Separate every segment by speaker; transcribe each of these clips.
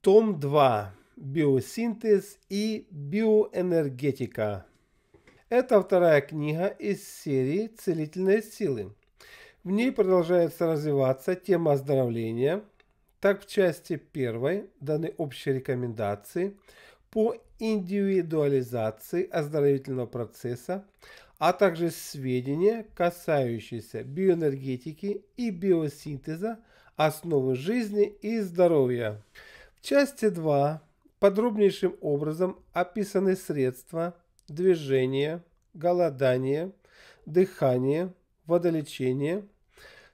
Speaker 1: Том 2. Биосинтез и биоэнергетика. Это вторая книга из серии «Целительные силы». В ней продолжается развиваться тема оздоровления. Так в части первой даны общие рекомендации по индивидуализации оздоровительного процесса, а также сведения, касающиеся биоэнергетики и биосинтеза, основы жизни и здоровья – части 2 подробнейшим образом описаны средства, движения, голодания, дыхания, водолечения,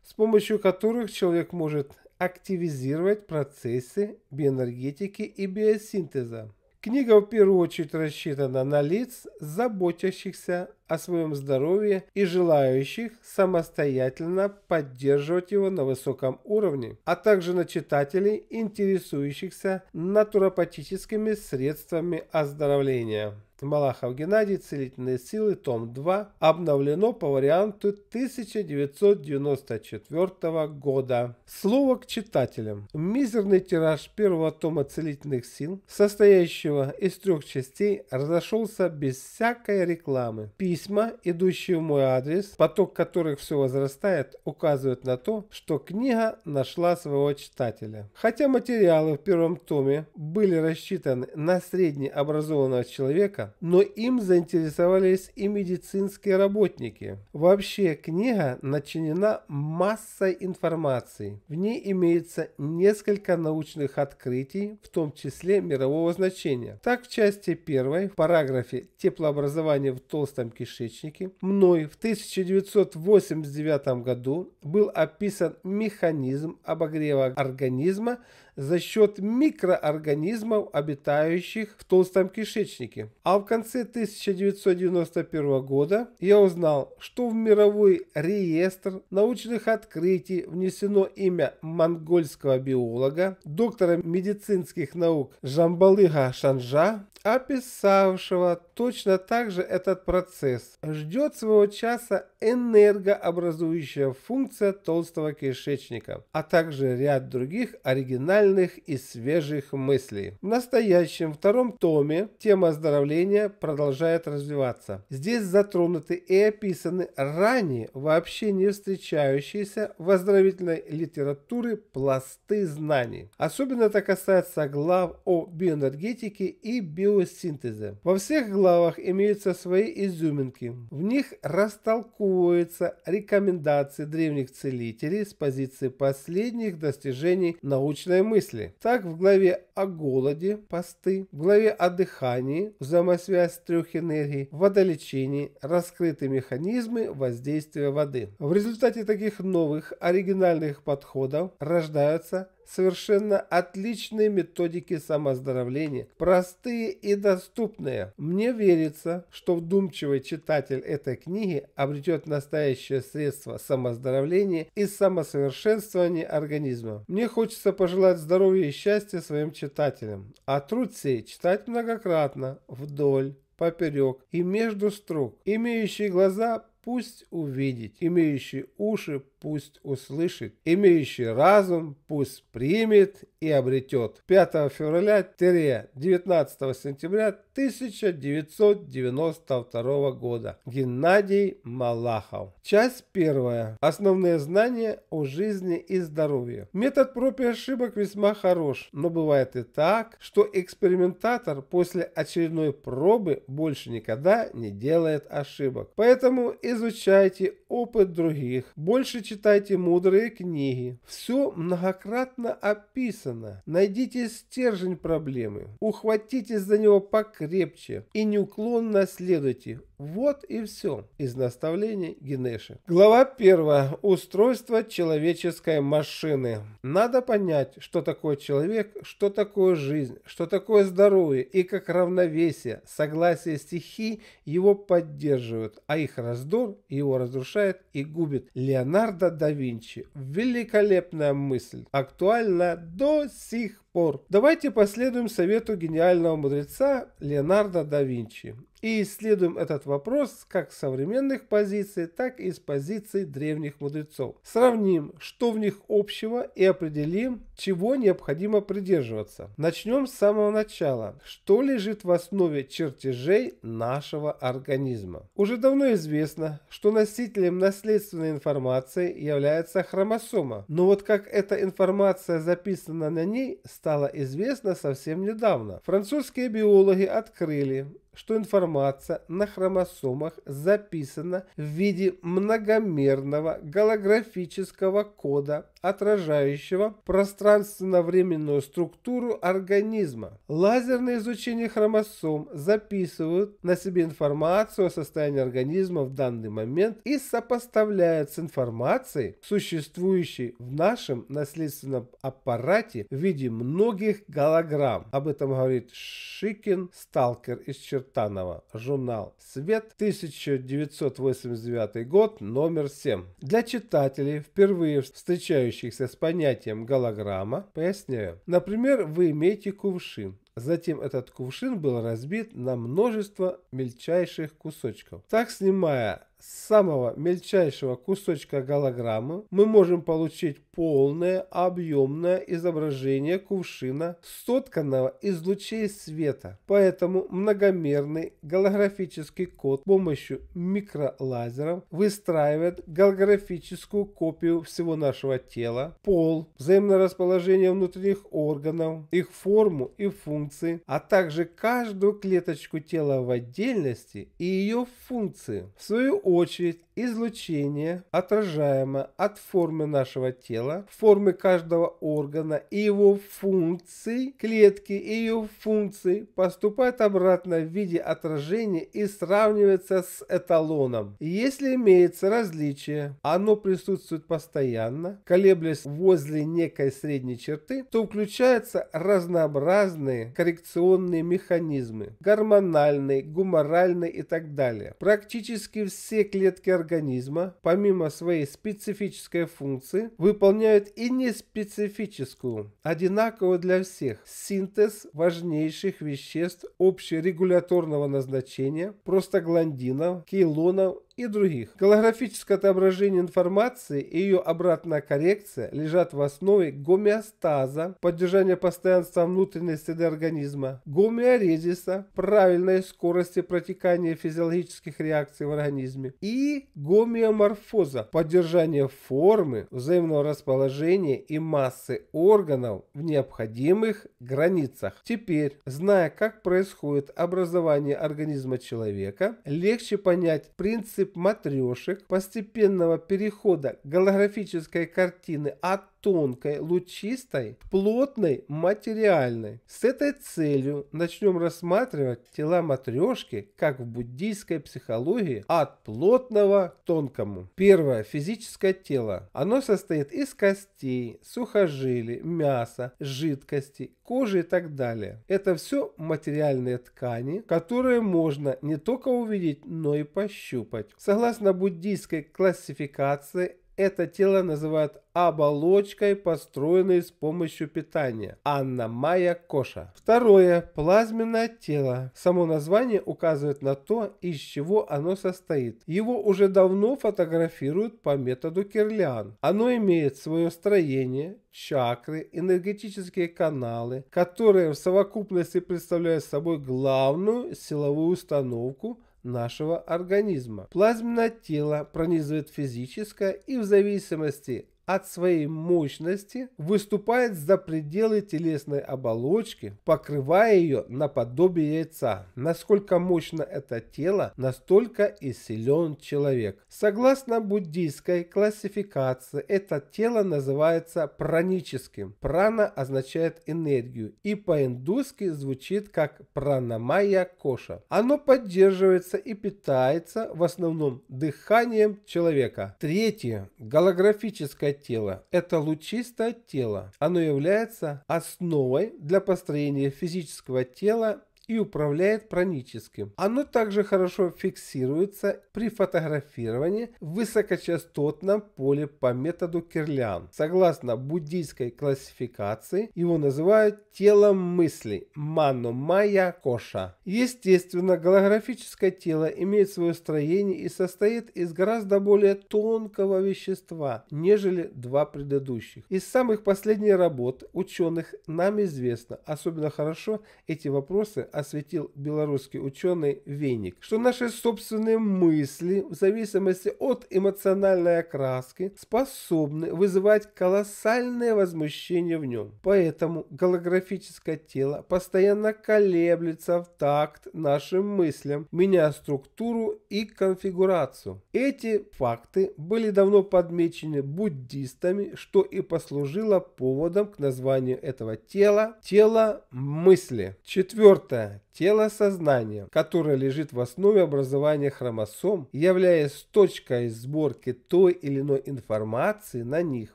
Speaker 1: с помощью которых человек может активизировать процессы биоэнергетики и биосинтеза. Книга в первую очередь рассчитана на лиц, заботящихся о своем здоровье и желающих самостоятельно поддерживать его на высоком уровне, а также на читателей, интересующихся натуропатическими средствами оздоровления. Малахов Геннадий, Целительные силы, том 2, обновлено по варианту 1994 года. Слово к читателям. Мизерный тираж первого тома Целительных сил, состоящего из трех частей, разошелся без всякой рекламы. Письма, идущие в мой адрес, поток которых все возрастает, указывают на то, что книга нашла своего читателя. Хотя материалы в первом томе были рассчитаны на среднеобразованного человека, но им заинтересовались и медицинские работники. Вообще книга начинена массой информации. В ней имеется несколько научных открытий, в том числе мирового значения. Так в части 1 в параграфе «Теплообразование в толстом кишечнике» мной в 1989 году был описан механизм обогрева организма за счет микроорганизмов, обитающих в толстом кишечнике. А в конце 1991 года я узнал, что в мировой реестр научных открытий внесено имя монгольского биолога, доктора медицинских наук Жамбалыга Шанжа, описавшего точно так же этот процесс, ждет своего часа энергообразующая функция толстого кишечника, а также ряд других оригинальных и свежих мыслей. В настоящем втором томе тема оздоровления продолжает развиваться. Здесь затронуты и описаны ранее вообще не встречающиеся в оздоровительной литературе пласты знаний. Особенно это касается глав о биоэнергетике и био силу синтеза. Во всех главах имеются свои изюминки. В них растолковываются рекомендации древних целителей с позиции последних достижений научной мысли. Так в главе о голоде – посты, в главе о дыхании – взаимосвязь трех энергий, в водолечении – раскрыты механизмы воздействия воды. В результате таких новых оригинальных подходов рождаются совершенно отличные методики самоздоровления, простые и доступные. Мне верится, что вдумчивый читатель этой книги обретет настоящее средство самоздоровления и самосовершенствования организма. Мне хочется пожелать здоровья и счастья своим читателям, а труд сей читать многократно, вдоль, поперек и между строк, имеющие глаза пусть увидеть, имеющие уши пусть услышит, имеющий разум пусть примет и обретет. 5 февраля-19 сентября 1992 года. Геннадий Малахов. Часть первая. Основные знания о жизни и здоровье. Метод проб и ошибок весьма хорош, но бывает и так, что экспериментатор после очередной пробы больше никогда не делает ошибок. Поэтому изучайте опыт других. Больше читайте Читайте мудрые книги. Все многократно описано. Найдите стержень проблемы. Ухватитесь за него покрепче и неуклонно следуйте вот и все из наставлений Генеши. Глава 1. Устройство человеческой машины. Надо понять, что такое человек, что такое жизнь, что такое здоровье и как равновесие, согласие стихий его поддерживают, а их раздор его разрушает и губит. Леонардо да Винчи. Великолепная мысль. Актуальна до сих спор. Давайте последуем совету гениального мудреца Леонардо да Винчи и исследуем этот вопрос как с современных позиций, так и с позиций древних мудрецов. Сравним, что в них общего и определим, чего необходимо придерживаться. Начнем с самого начала. Что лежит в основе чертежей нашего организма? Уже давно известно, что носителем наследственной информации является хромосома. Но вот как эта информация записана на ней, стало известно совсем недавно. Французские биологи открыли, что информация на хромосомах записана в виде многомерного голографического кода, отражающего пространственно-временную структуру организма. Лазерное изучение хромосом записывают на себе информацию о состоянии организма в данный момент и сопоставляют с информацией, существующей в нашем наследственном аппарате в виде многих голограмм. Об этом говорит Шикин, сталкер из Чернобыля Чертанова. Журнал «Свет», 1989 год, номер 7. Для читателей, впервые встречающихся с понятием голограмма, поясняю. Например, вы имеете кувшин. Затем этот кувшин был разбит на множество мельчайших кусочков. Так, снимая с самого мельчайшего кусочка голограммы мы можем получить полное объемное изображение кувшина, сотканного из лучей света. Поэтому многомерный голографический код с помощью микролазеров выстраивает голографическую копию всего нашего тела, пол, взаимное расположение внутренних органов, их форму и функции, а также каждую клеточку тела в отдельности и ее функции. В свою очередь очередь, излучение, отражаемое от формы нашего тела, формы каждого органа и его функций, клетки и ее функций, поступает обратно в виде отражения и сравнивается с эталоном. Если имеется различие, оно присутствует постоянно, колеблясь возле некой средней черты, то включаются разнообразные коррекционные механизмы, гормональные, гуморальные и так далее. Практически все клетки организма, помимо своей специфической функции, выполняют и неспецифическую, одинаковую для всех, синтез важнейших веществ общерегуляторного назначения, простагландинов, кейлонов и других. Голографическое отображение информации и ее обратная коррекция лежат в основе гомеостаза, поддержания постоянства внутренней среды организма, гомеорезиса, правильной скорости протекания физиологических реакций в организме и гомеоморфоза, поддержания формы, взаимного расположения и массы органов в необходимых границах. Теперь, зная, как происходит образование организма человека, легче понять принцип принцип матрешек, постепенного перехода голографической картины от тонкой, лучистой, плотной, материальной. С этой целью начнем рассматривать тела матрешки, как в буддийской психологии, от плотного к тонкому. Первое – физическое тело. Оно состоит из костей, сухожилий, мяса, жидкости, кожи и так далее. Это все материальные ткани, которые можно не только увидеть, но и пощупать. Согласно буддийской классификации, это тело называют оболочкой, построенной с помощью питания. Анна Майя Коша. Второе. Плазменное тело. Само название указывает на то, из чего оно состоит. Его уже давно фотографируют по методу Кирлиан. Оно имеет свое строение, чакры, энергетические каналы, которые в совокупности представляют собой главную силовую установку – нашего организма. Плазменное тело пронизывает физическое и в зависимости от своей мощности выступает за пределы телесной оболочки, покрывая ее наподобие яйца. Насколько мощно это тело, настолько и силен человек. Согласно буддийской классификации, это тело называется праническим. Прана означает энергию и по-индусски звучит как пранамая коша. Оно поддерживается и питается в основном дыханием человека. Третье. Голографическое тела. Это лучистое тело. Оно является основой для построения физического тела и управляет проническим. Оно также хорошо фиксируется при фотографировании в высокочастотном поле по методу Кирлян. Согласно буддийской классификации, его называют телом мысли майя Коша. Естественно, голографическое тело имеет свое строение и состоит из гораздо более тонкого вещества, нежели два предыдущих. Из самых последних работ ученых нам известно, особенно хорошо эти вопросы осветил белорусский ученый Веник, что наши собственные мысли, в зависимости от эмоциональной окраски, способны вызывать колоссальное возмущение в нем. Поэтому голографическое тело постоянно колеблется в такт нашим мыслям, меняя структуру и конфигурацию. Эти факты были давно подмечены буддистами, что и послужило поводом к названию этого тела – тело мысли. Четвертое тело сознания, которое лежит в основе образования хромосом, являясь точкой сборки той или иной информации на них.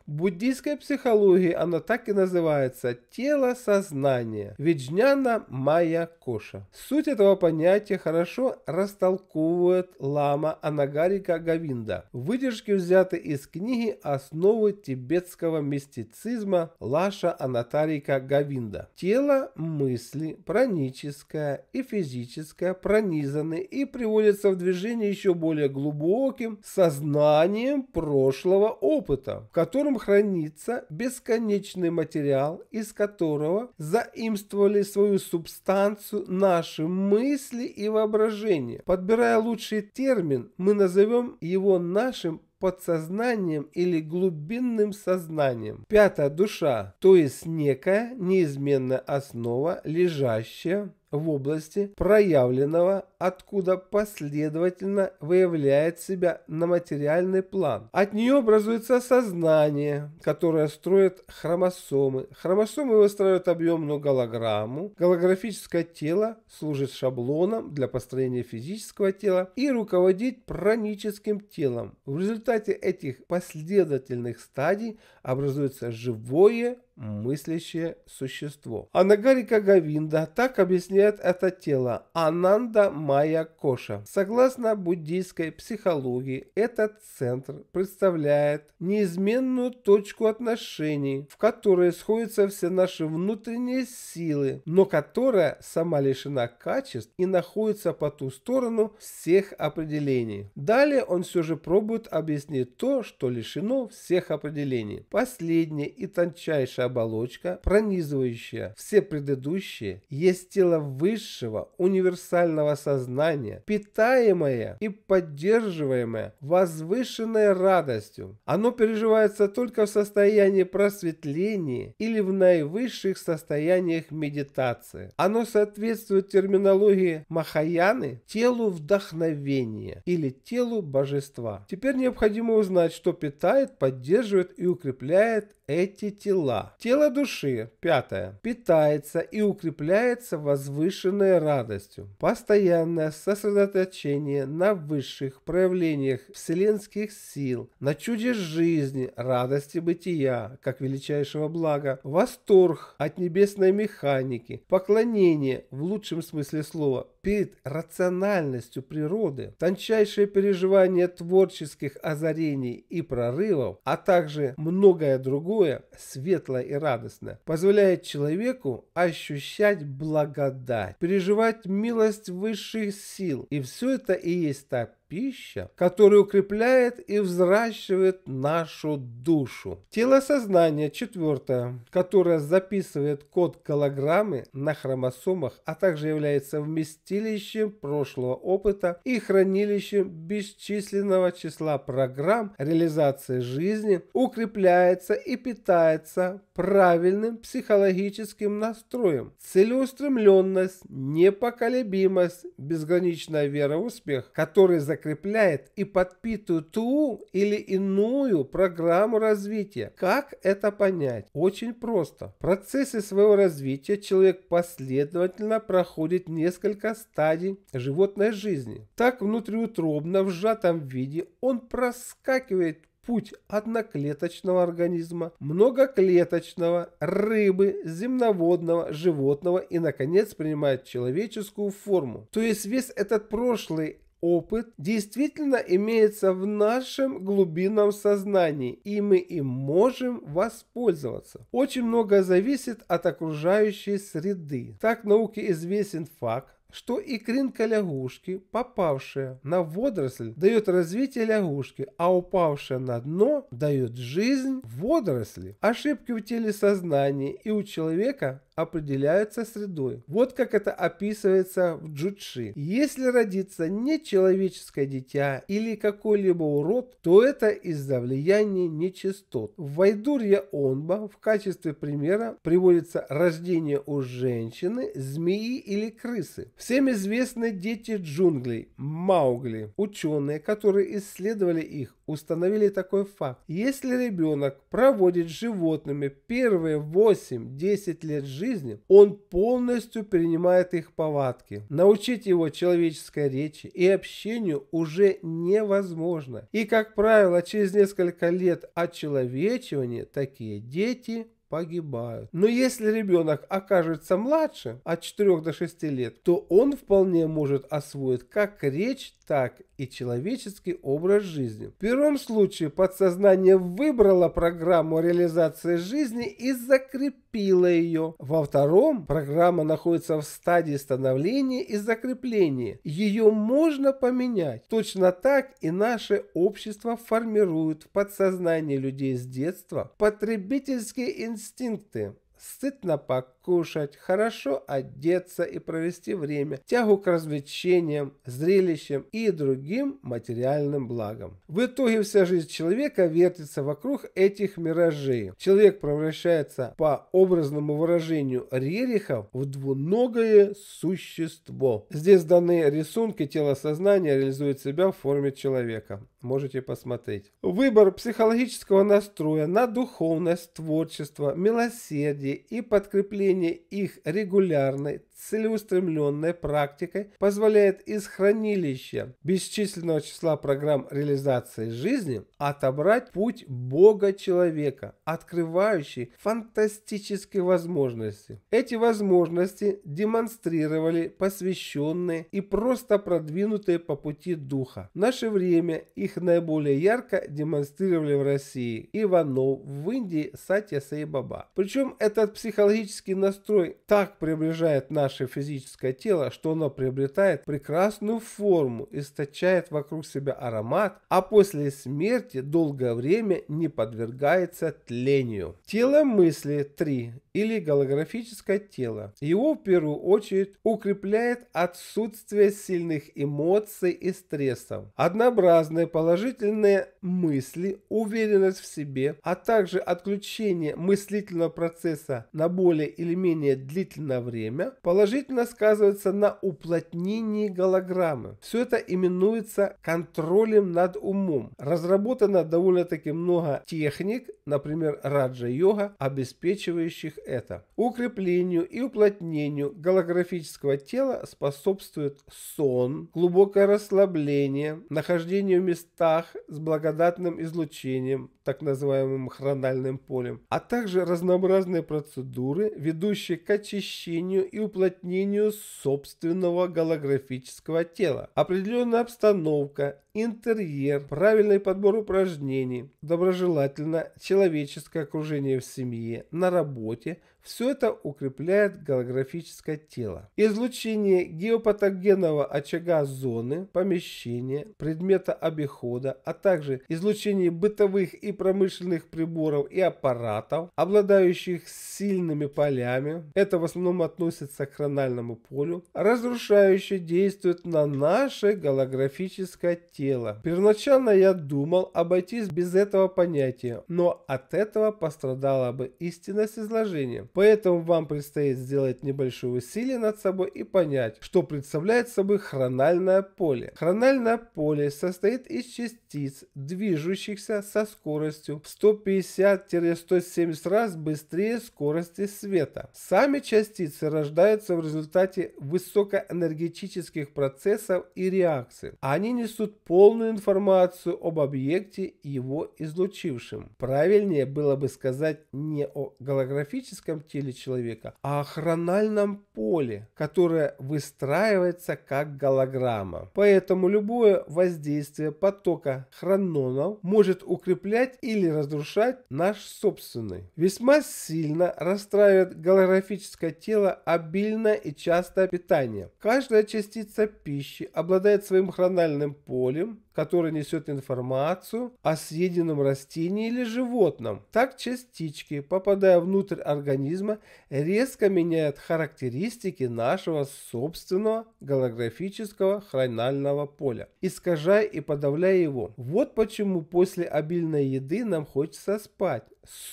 Speaker 1: В буддийской психологии оно так и называется тело сознания, виджняна майя коша. Суть этого понятия хорошо растолковывает лама Анагарика Гавинда. Выдержки взяты из книги «Основы тибетского мистицизма» Лаша Анатарика Гавинда. Тело, мысли, праничество психическое и физическое пронизаны и приводятся в движение еще более глубоким сознанием прошлого опыта, в котором хранится бесконечный материал, из которого заимствовали свою субстанцию наши мысли и воображение. Подбирая лучший термин, мы назовем его нашим подсознанием или глубинным сознанием. Пятая душа, то есть некая неизменная основа, лежащая в области проявленного, откуда последовательно выявляет себя на материальный план. От нее образуется сознание, которое строит хромосомы. Хромосомы выстраивают объемную голограмму. Голографическое тело служит шаблоном для построения физического тела и руководит праническим телом. В результате этих последовательных стадий образуется живое мыслящее существо. Анагарика Гавинда так объясняет это тело Ананда Майя Коша. Согласно буддийской психологии, этот центр представляет неизменную точку отношений, в которой сходятся все наши внутренние силы, но которая сама лишена качеств и находится по ту сторону всех определений. Далее он все же пробует объяснить то, что лишено всех определений. Последнее и тончайшее оболочка, пронизывающая все предыдущие, есть тело высшего универсального сознания, питаемое и поддерживаемое возвышенной радостью. Оно переживается только в состоянии просветления или в наивысших состояниях медитации. Оно соответствует терминологии Махаяны телу вдохновения или телу божества. Теперь необходимо узнать, что питает, поддерживает и укрепляет эти тела. Тело души, пятое, питается и укрепляется возвышенной радостью. Постоянное сосредоточение на высших проявлениях вселенских сил, на чуде жизни, радости бытия, как величайшего блага, восторг от небесной механики, поклонение в лучшем смысле слова перед рациональностью природы, тончайшее переживание творческих озарений и прорывов, а также многое другое, светлое и радостное, позволяет человеку ощущать благодать, переживать милость высших сил. И все это и есть та пища, которая укрепляет и взращивает нашу душу. Тело сознания четвертое, которое записывает код килограммы на хромосомах, а также является вместилищем прошлого опыта и хранилищем бесчисленного числа программ реализации жизни, укрепляется и питается правильным психологическим настроем. Целеустремленность, непоколебимость, безграничная вера в успех, который за закрепляет и подпитывает ту или иную программу развития. Как это понять? Очень просто. В процессе своего развития человек последовательно проходит несколько стадий животной жизни. Так внутриутробно в сжатом виде он проскакивает путь одноклеточного организма, многоклеточного, рыбы, земноводного, животного и, наконец, принимает человеческую форму. То есть весь этот прошлый опыт действительно имеется в нашем глубинном сознании, и мы им можем воспользоваться. Очень многое зависит от окружающей среды. Так науке известен факт, что икринка лягушки, попавшая на водоросль, дает развитие лягушки, а упавшая на дно дает жизнь водоросли. Ошибки в теле сознания и у человека определяются средой. Вот как это описывается в джудши. Если родится нечеловеческое дитя или какой-либо урод, то это из-за влияния нечистот. В Вайдурья Онба в качестве примера приводится рождение у женщины, змеи или крысы. Всем известны дети джунглей, маугли, ученые, которые исследовали их, установили такой факт. Если ребенок проводит с животными первые 8-10 лет жизни, он полностью принимает их повадки. Научить его человеческой речи и общению уже невозможно. И, как правило, через несколько лет очеловечивания такие дети погибают. Но если ребенок окажется младше, от 4 до 6 лет, то он вполне может освоить как речь, так и человеческий образ жизни. В первом случае подсознание выбрало программу реализации жизни и закрепило ее. Во втором программа находится в стадии становления и закрепления. Ее можно поменять. Точно так и наше общество формирует в подсознании людей с детства потребительские инстинкты. Сытно пак покушать, хорошо одеться и провести время, тягу к развлечениям, зрелищам и другим материальным благам. В итоге вся жизнь человека вертится вокруг этих миражей. Человек превращается по образному выражению Рерихов в двуногое существо. Здесь данные рисунки тела сознания реализует себя в форме человека. Можете посмотреть. Выбор психологического настроя на духовность, творчество, милосердие и подкрепление проведение их регулярной целеустремленной практикой позволяет из хранилища бесчисленного числа программ реализации жизни отобрать путь Бога-человека, открывающий фантастические возможности. Эти возможности демонстрировали посвященные и просто продвинутые по пути духа. В наше время их наиболее ярко демонстрировали в России Иванов, в Индии Сатья Сейбаба. Причем этот психологический настрой так приближает наш наше физическое тело, что оно приобретает прекрасную форму, источает вокруг себя аромат, а после смерти долгое время не подвергается тлению. Тело мысли 3 или голографическое тело. Его в первую очередь укрепляет отсутствие сильных эмоций и стрессов. Однообразные положительные мысли, уверенность в себе, а также отключение мыслительного процесса на более или менее длительное время – положительно сказывается на уплотнении голограммы. Все это именуется контролем над умом. Разработано довольно-таки много техник, например, раджа-йога, обеспечивающих это. Укреплению и уплотнению голографического тела способствует сон, глубокое расслабление, нахождение в местах с благодатным излучением, так называемым хрональным полем, а также разнообразные процедуры, ведущие к очищению и уплотнению уплотнению собственного голографического тела. Определенная обстановка, интерьер, правильный подбор упражнений, доброжелательно человеческое окружение в семье, на работе – все это укрепляет голографическое тело. Излучение геопатогенного очага зоны, помещения, предмета обихода, а также излучение бытовых и промышленных приборов и аппаратов, обладающих сильными полями, это в основном относится к хрональному полю, разрушающе действует на наше голографическое тело. Первоначально я думал обойтись без этого понятия, но от этого пострадала бы истинность изложения. Поэтому вам предстоит сделать небольшое усилие над собой и понять, что представляет собой хрональное поле. Хрональное поле состоит из частиц, движущихся со скоростью 150-170 раз быстрее скорости света. Сами частицы рождаются в результате высокоэнергетических процессов и реакций. Они несут полную информацию об объекте и его излучившем. Правильнее было бы сказать не о голографическом физическом теле человека, а о хрональном поле, которое выстраивается как голограмма. Поэтому любое воздействие потока хрононов может укреплять или разрушать наш собственный. Весьма сильно расстраивает голографическое тело обильное и частое питание. Каждая частица пищи обладает своим хрональным полем, который несет информацию о съеденном растении или животном. Так частички, попадая внутрь организма, резко меняют характеристики нашего собственного голографического хронального поля, искажая и подавляя его. Вот почему после обильной еды нам хочется спать.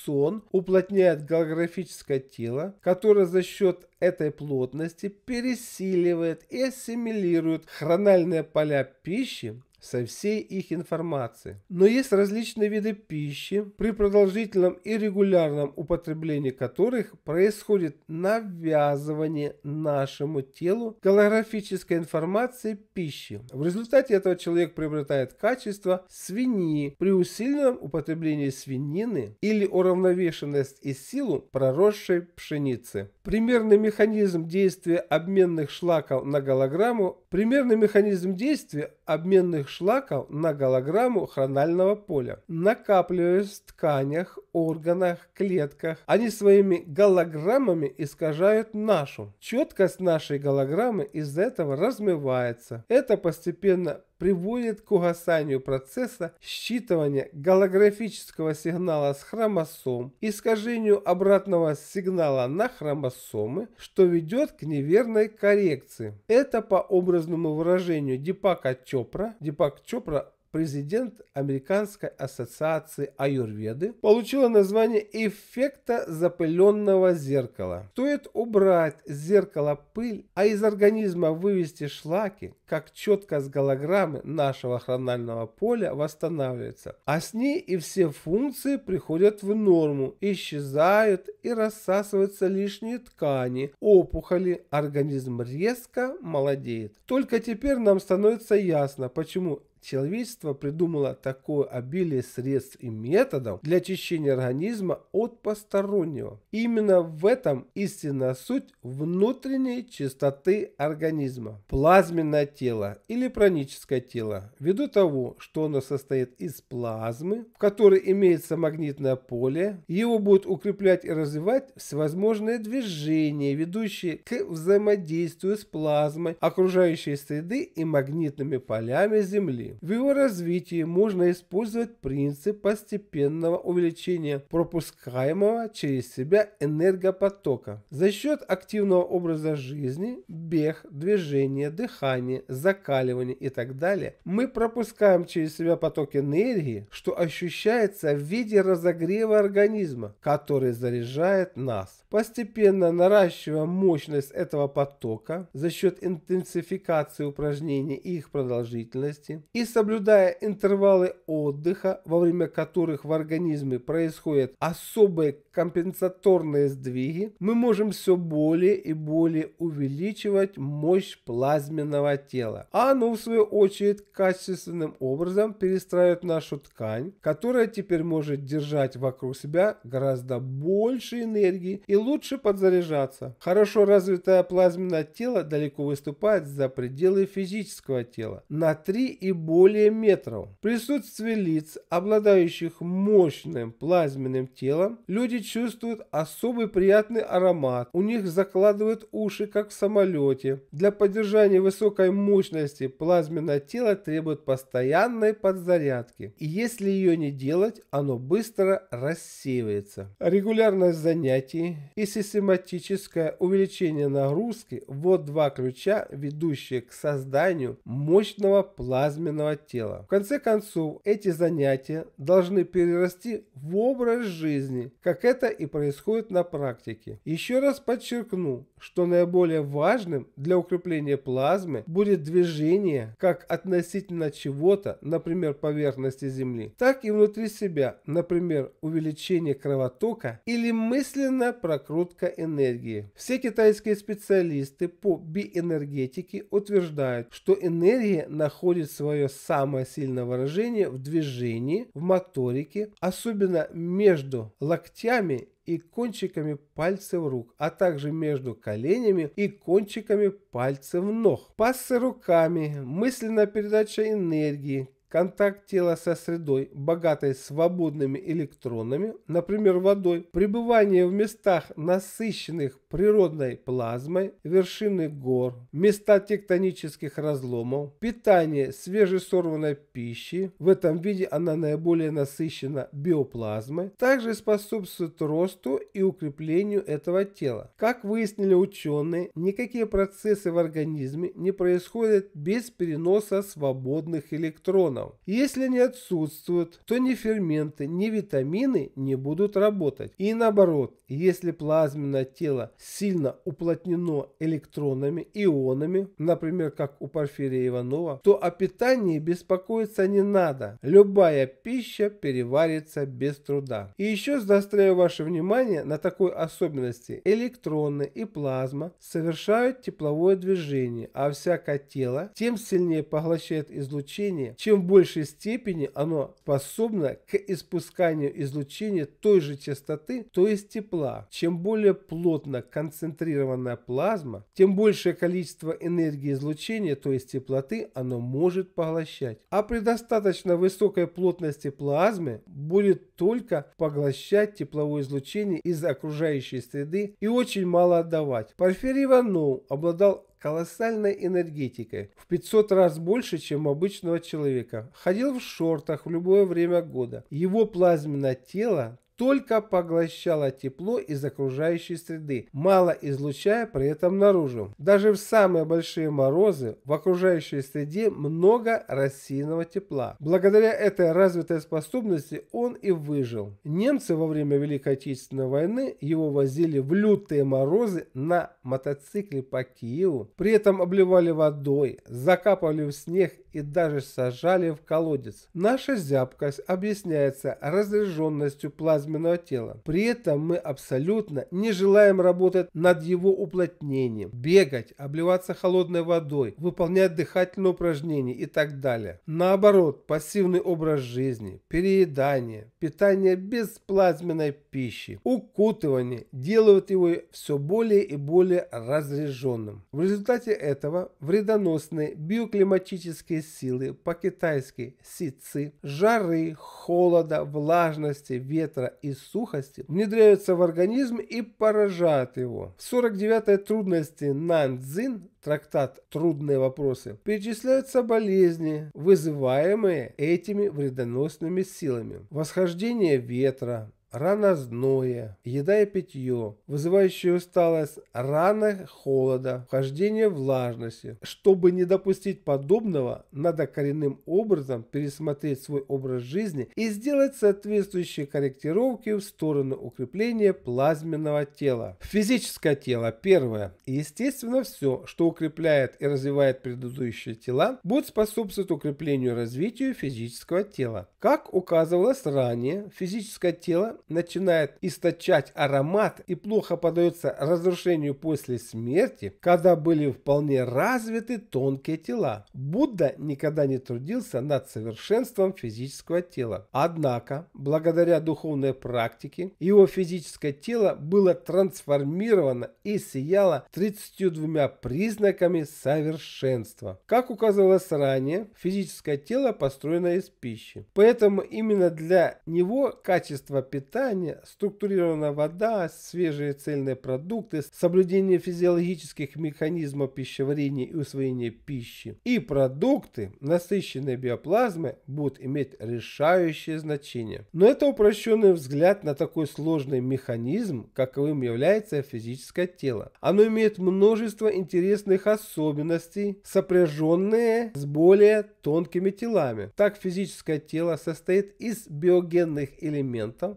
Speaker 1: Сон уплотняет голографическое тело, которое за счет этой плотности пересиливает и ассимилирует хрональные поля пищи, со всей их информацией. Но есть различные виды пищи, при продолжительном и регулярном употреблении которых происходит навязывание нашему телу голографической информации пищи. В результате этого человек приобретает качество свиньи. При усиленном употреблении свинины или уравновешенность и силу проросшей пшеницы. Примерный механизм действия обменных шлаков на голограмму. Примерный механизм действия обменных шлаков на голограмму хронального поля, накапливаясь в тканях, органах, клетках. Они своими голограммами искажают нашу. Четкость нашей голограммы из-за этого размывается. Это постепенно приводит к угасанию процесса считывания голографического сигнала с хромосом, искажению обратного сигнала на хромосомы, что ведет к неверной коррекции. Это по образному выражению Дипака Чопра, Дипак Чопра президент Американской ассоциации аюрведы, получила название эффекта запыленного зеркала. Стоит убрать с зеркала пыль, а из организма вывести шлаки, как четко с голограммы нашего хронального поля восстанавливается, а с ней и все функции приходят в норму, исчезают и рассасываются лишние ткани, опухоли, организм резко молодеет. Только теперь нам становится ясно, почему человечество придумало такое обилие средств и методов для очищения организма от постороннего. Именно в этом истинная суть внутренней чистоты организма. Плазменное тело или праническое тело, ввиду того, что оно состоит из плазмы, в которой имеется магнитное поле, его будет укреплять и развивать всевозможные движения, ведущие к взаимодействию с плазмой окружающей среды и магнитными полями Земли. В его развитии можно использовать принцип постепенного увеличения пропускаемого через себя энергопотока. За счет активного образа жизни, бег, движение, дыхание, закаливание и так далее, мы пропускаем через себя поток энергии, что ощущается в виде разогрева организма, который заряжает нас. Постепенно наращивая мощность этого потока за счет интенсификации упражнений и их продолжительности и соблюдая интервалы отдыха, во время которых в организме происходят особые компенсаторные сдвиги, мы можем все более и более увеличивать мощь плазменного тела. А оно, в свою очередь, качественным образом перестраивает нашу ткань, которая теперь может держать вокруг себя гораздо больше энергии и лучше подзаряжаться. Хорошо развитое плазменное тело далеко выступает за пределы физического тела на 3 и более более метров. В присутствии лиц, обладающих мощным плазменным телом, люди чувствуют особый приятный аромат, у них закладывают уши, как в самолете. Для поддержания высокой мощности плазменное тело требует постоянной подзарядки, и если ее не делать, оно быстро рассеивается. Регулярность занятий и систематическое увеличение нагрузки – вот два ключа, ведущие к созданию мощного плазменного собственного тела. В конце концов, эти занятия должны перерасти в образ жизни, как это и происходит на практике. Еще раз подчеркну, что наиболее важным для укрепления плазмы будет движение как относительно чего-то, например, поверхности Земли, так и внутри себя, например, увеличение кровотока или мысленная прокрутка энергии. Все китайские специалисты по биэнергетике утверждают, что энергия находит свое ее самое сильное выражение в движении, в моторике, особенно между локтями и кончиками пальцев рук, а также между коленями и кончиками пальцев ног. Пасы руками, мысленная передача энергии, контакт тела со средой, богатой свободными электронами, например, водой, пребывание в местах, насыщенных природной плазмой, вершины гор, места тектонических разломов, питание свежесорванной пищи, в этом виде она наиболее насыщена биоплазмой, также способствует росту и укреплению этого тела. Как выяснили ученые, никакие процессы в организме не происходят без переноса свободных электронов. Если они отсутствуют, то ни ферменты, ни витамины не будут работать. И наоборот, если плазменное тело сильно уплотнено электронами, ионами, например, как у Порфирия Иванова, то о питании беспокоиться не надо. Любая пища переварится без труда. И еще заостряю ваше внимание на такой особенности. Электроны и плазма совершают тепловое движение, а всякое тело тем сильнее поглощает излучение, чем в большей степени оно способно к испусканию излучения той же частоты, то есть тепла. Чем более плотно концентрированная плазма, тем большее количество энергии излучения, то есть теплоты, оно может поглощать. А при достаточно высокой плотности плазмы будет только поглощать тепловое излучение из окружающей среды и очень мало отдавать. Порфирий Иванов обладал колоссальной энергетикой, в 500 раз больше, чем обычного человека. Ходил в шортах в любое время года. Его плазменное тело только поглощала тепло из окружающей среды, мало излучая при этом наружу. Даже в самые большие морозы в окружающей среде много рассеянного тепла. Благодаря этой развитой способности он и выжил. Немцы во время Великой Отечественной войны его возили в лютые морозы на мотоцикле по Киеву, при этом обливали водой, закапывали в снег и даже сажали в колодец. Наша зябкость объясняется разряженностью плазмы плазменного тела. При этом мы абсолютно не желаем работать над его уплотнением, бегать, обливаться холодной водой, выполнять дыхательные упражнения и так далее. Наоборот, пассивный образ жизни, переедание, питание без плазменной пищи, укутывание делают его все более и более разряженным. В результате этого вредоносные биоклиматические силы по-китайски сицы, жары, холода, влажности, ветра и сухости внедряются в организм и поражают его. В 49-й трудности Нанцзин трактат «Трудные вопросы» перечисляются болезни, вызываемые этими вредоносными силами. Восхождение ветра, рана зноя, еда и питье, вызывающая усталость, рана холода, вхождение влажности. Чтобы не допустить подобного, надо коренным образом пересмотреть свой образ жизни и сделать соответствующие корректировки в сторону укрепления плазменного тела. Физическое тело первое. Естественно, все, что укрепляет и развивает предыдущие тела, будет способствовать укреплению и развитию физического тела. Как указывалось ранее, физическое тело начинает источать аромат и плохо поддается разрушению после смерти, когда были вполне развиты тонкие тела. Будда никогда не трудился над совершенством физического тела. Однако, благодаря духовной практике, его физическое тело было трансформировано и сияло 32 признаками совершенства. Как указывалось ранее, физическое тело построено из пищи. Поэтому именно для него качество питания питание, структурированная вода, свежие цельные продукты, соблюдение физиологических механизмов пищеварения и усвоения пищи и продукты, насыщенные биоплазмой, будут иметь решающее значение. Но это упрощенный взгляд на такой сложный механизм, каковым является физическое тело. Оно имеет множество интересных особенностей, сопряженные с более тонкими телами. Так физическое тело состоит из биогенных элементов,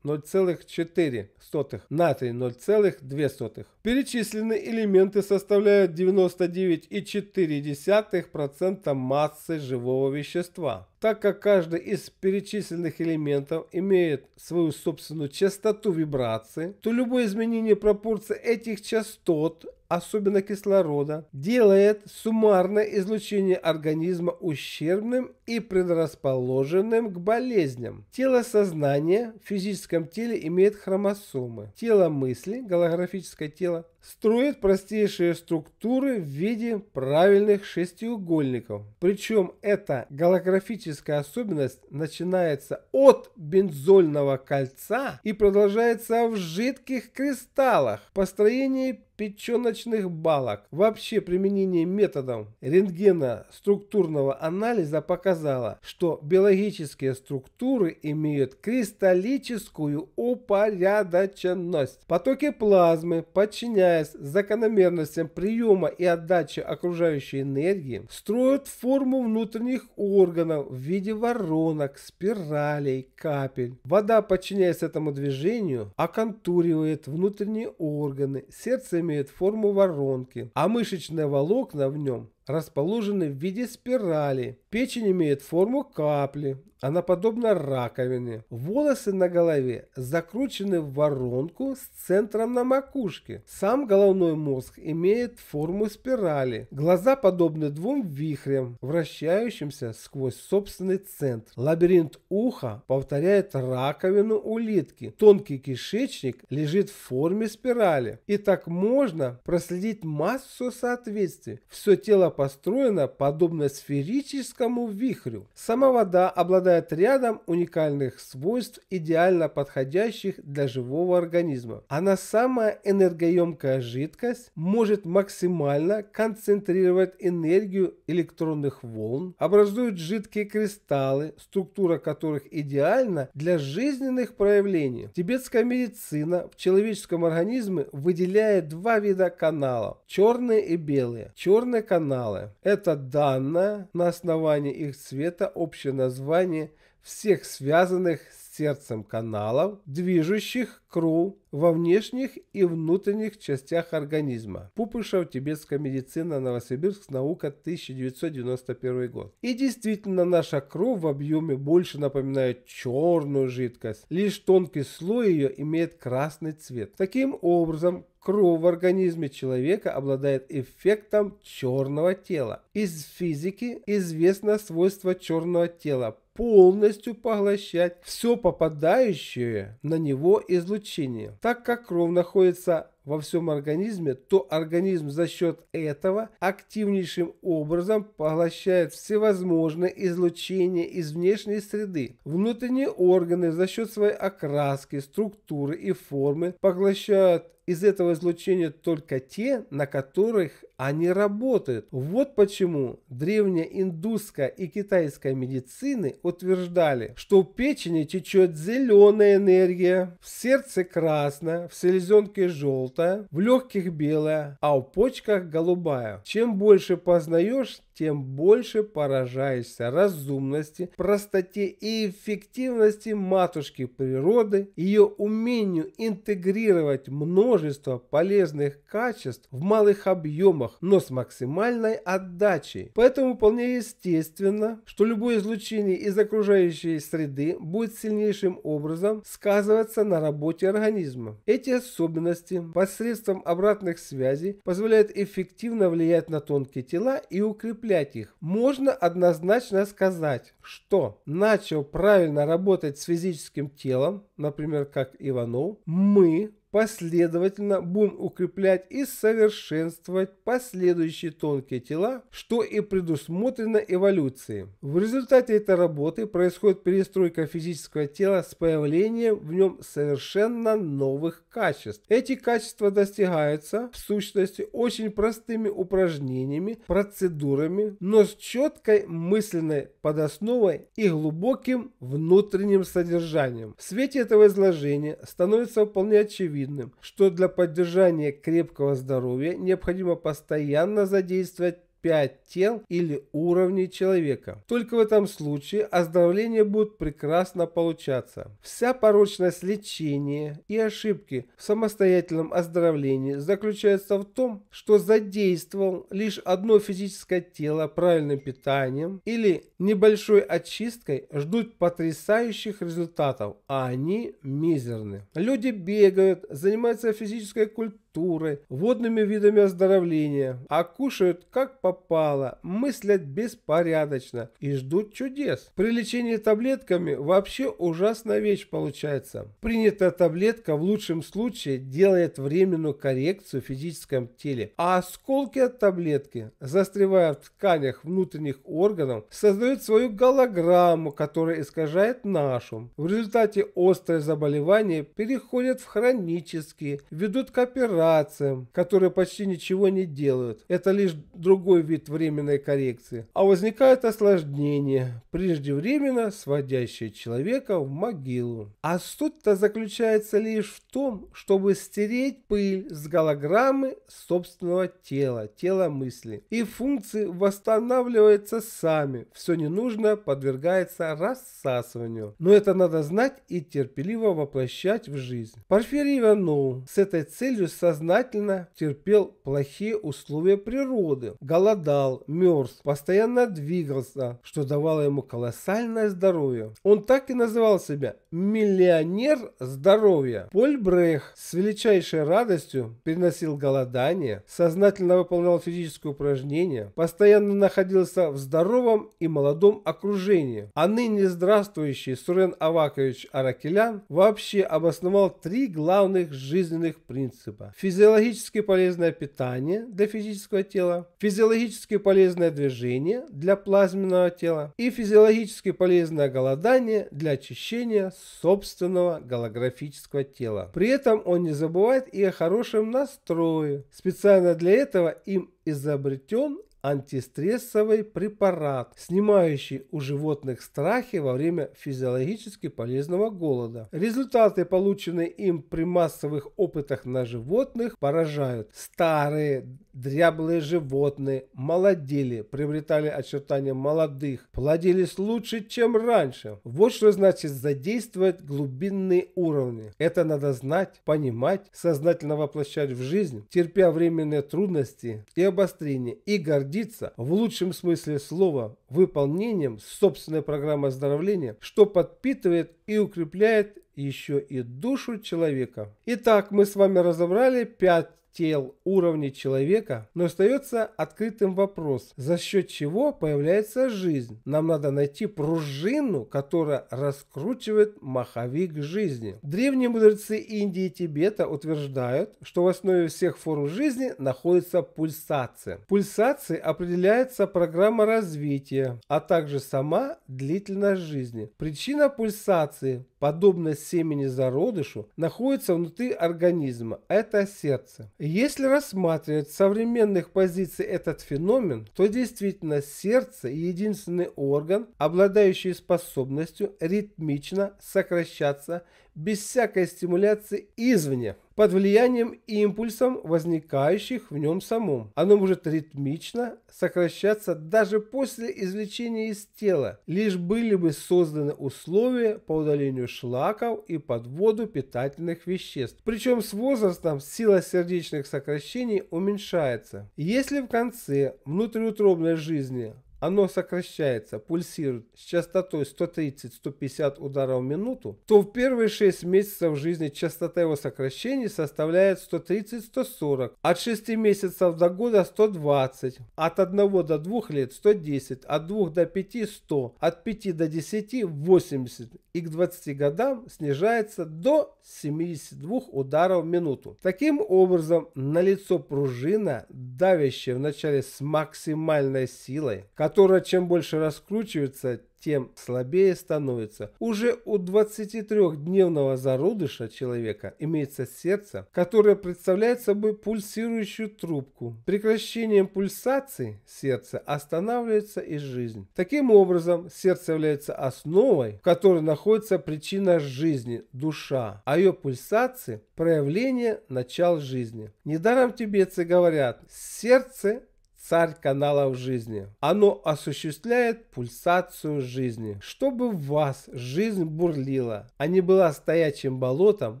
Speaker 1: 0,4, натрий 0,2. Перечисленные элементы составляют 99,4% массы живого вещества. Так как каждый из перечисленных элементов имеет свою собственную частоту вибрации, то любое изменение пропорции этих частот особенно кислорода, делает суммарное излучение организма ущербным и предрасположенным к болезням. Тело сознания в физическом теле имеет хромосомы. Тело мысли, голографическое тело, строит простейшие структуры в виде правильных шестиугольников. Причем эта голографическая особенность начинается от бензольного кольца и продолжается в жидких кристаллах. построении печеночных балок. Вообще применение методом рентгена структурного анализа показало, что биологические структуры имеют кристаллическую упорядоченность. Потоки плазмы, подчиняясь закономерностям приема и отдачи окружающей энергии, строят форму внутренних органов в виде воронок, спиралей, капель. Вода, подчиняясь этому движению, оконтуривает внутренние органы, сердце имеет форму воронки, а мышечные волокна в нем расположены в виде спирали. Печень имеет форму капли, она подобна раковине. Волосы на голове закручены в воронку с центром на макушке. Сам головной мозг имеет форму спирали. Глаза подобны двум вихрям, вращающимся сквозь собственный центр. Лабиринт уха повторяет раковину улитки. Тонкий кишечник лежит в форме спирали. И так можно проследить массу соответствий. Все тело построено подобно сферическому вихрю. Сама вода обладает обладает рядом уникальных свойств, идеально подходящих для живого организма. Она самая энергоемкая жидкость, может максимально концентрировать энергию электронных волн, образует жидкие кристаллы, структура которых идеальна для жизненных проявлений. Тибетская медицина в человеческом организме выделяет два вида каналов – черные и белые. Черные каналы – это данные на основании их цвета общее название всех связанных с сердцем каналов, движущих кру во внешних и внутренних частях организма. Пупышев, тибетская медицина, Новосибирск, наука, 1991 год. И действительно, наша кровь в объеме больше напоминает черную жидкость, лишь тонкий слой ее имеет красный цвет. Таким образом, Кровь в организме человека обладает эффектом черного тела. Из физики известно свойство черного тела полностью поглощать все попадающее на него излучение, так как кровь находится во всем организме, то организм за счет этого активнейшим образом поглощает всевозможные излучения из внешней среды. Внутренние органы за счет своей окраски, структуры и формы поглощают из этого излучения только те, на которых они работают. Вот почему древняя индусская и китайская медицины утверждали, что в печени течет зеленая энергия, в сердце красная, в селезенке желтая, желтая, в легких белая, а в почках голубая. Чем больше познаешь, тем больше поражаешься разумности, простоте и эффективности матушки природы, ее умению интегрировать множество полезных качеств в малых объемах, но с максимальной отдачей. Поэтому вполне естественно, что любое излучение из окружающей среды будет сильнейшим образом сказываться на работе организма. Эти особенности посредством обратных связей позволяют эффективно влиять на тонкие тела и укреплять закреплять их, можно однозначно сказать, что начал правильно работать с физическим телом, например, как Иванов, мы последовательно будем укреплять и совершенствовать последующие тонкие тела, что и предусмотрено эволюцией. В результате этой работы происходит перестройка физического тела с появлением в нем совершенно новых качеств. Эти качества достигаются в сущности очень простыми упражнениями, процедурами, но с четкой мысленной подосновой и глубоким внутренним содержанием. В свете этого изложения становится вполне очевидно, очевидным, что для поддержания крепкого здоровья необходимо постоянно задействовать 5 тел или уровней человека. Только в этом случае оздоровление будет прекрасно получаться. Вся порочность лечения и ошибки в самостоятельном оздоровлении заключается в том, что задействовал лишь одно физическое тело правильным питанием или небольшой очисткой ждут потрясающих результатов, а они мизерны. Люди бегают, занимаются физической культурой, культуры, водными видами оздоровления, а кушают как попало, мыслят беспорядочно и ждут чудес. При лечении таблетками вообще ужасная вещь получается. Принятая таблетка в лучшем случае делает временную коррекцию в физическом теле, а осколки от таблетки, застревая в тканях внутренних органов, создают свою голограмму, которая искажает нашу. В результате острые заболевания переходят в хронические, ведут к операциям, операциям, которые почти ничего не делают. Это лишь другой вид временной коррекции. А возникает осложнение, преждевременно сводящее человека в могилу. А суть-то заключается лишь в том, чтобы стереть пыль с голограммы собственного тела, тела мысли. И функции восстанавливаются сами, все ненужное подвергается рассасыванию. Но это надо знать и терпеливо воплощать в жизнь. Порфирий Иванов с этой целью создал сознательно терпел плохие условия природы, голодал, мерз, постоянно двигался, что давало ему колоссальное здоровье. Он так и называл себя Миллионер здоровья. Поль Брех с величайшей радостью переносил голодание, сознательно выполнял физические упражнения, постоянно находился в здоровом и молодом окружении. А ныне здравствующий Сурен Авакович Аракелян вообще обосновал три главных жизненных принципа. Физиологически полезное питание для физического тела, физиологически полезное движение для плазменного тела и физиологически полезное голодание для очищения собственного голографического тела. При этом он не забывает и о хорошем настрое. Специально для этого им изобретен антистрессовый препарат, снимающий у животных страхи во время физиологически полезного голода. Результаты, полученные им при массовых опытах на животных, поражают. Старые, дряблые животные молодели, приобретали очертания молодых, плодились лучше, чем раньше. Вот что значит задействовать глубинные уровни. Это надо знать, понимать, сознательно воплощать в жизнь, терпя временные трудности и обострения, и гордиться гордится в лучшем смысле слова выполнением собственной программы оздоровления, что подпитывает и укрепляет еще и душу человека. Итак, мы с вами разобрали пять тел уровня человека, но остается открытым вопрос, за счет чего появляется жизнь. Нам надо найти пружину, которая раскручивает маховик жизни. Древние мудрецы Индии и Тибета утверждают, что в основе всех форм жизни находится пульсация. Пульсацией определяется программа развития, а также сама длительность жизни. Причина пульсации подобно семени зародышу, находится внутри организма, это сердце. Если рассматривать с современных позиций этот феномен, то действительно сердце единственный орган, обладающий способностью ритмично сокращаться без всякой стимуляции извне, под влиянием и импульсом, возникающих в нем самом. Оно может ритмично сокращаться даже после извлечения из тела, лишь были бы созданы условия по удалению шлаков и подводу питательных веществ. Причем с возрастом сила сердечных сокращений уменьшается. Если в конце внутриутробной жизни оно сокращается, пульсирует с частотой 130-150 ударов в минуту, то в первые 6 месяцев жизни частота его сокращений составляет 130-140, от 6 месяцев до года 120, от 1 до 2 лет 110, от 2 до 5 100, от 5 до 10 80 и к 20 годам снижается до 72 ударов в минуту. Таким образом, на лицо пружина, давящая вначале с максимальной силой, которая которая чем больше раскручивается, тем слабее становится. Уже у 23-дневного зародыша человека имеется сердце, которое представляет собой пульсирующую трубку. Прекращением пульсации сердца останавливается и жизнь. Таким образом, сердце является основой, в которой находится причина жизни, душа, а ее пульсации – проявление начал жизни. Недаром тибетцы говорят «сердце царь каналов жизни. Оно осуществляет пульсацию жизни, чтобы в вас жизнь бурлила, а не была стоячим болотом.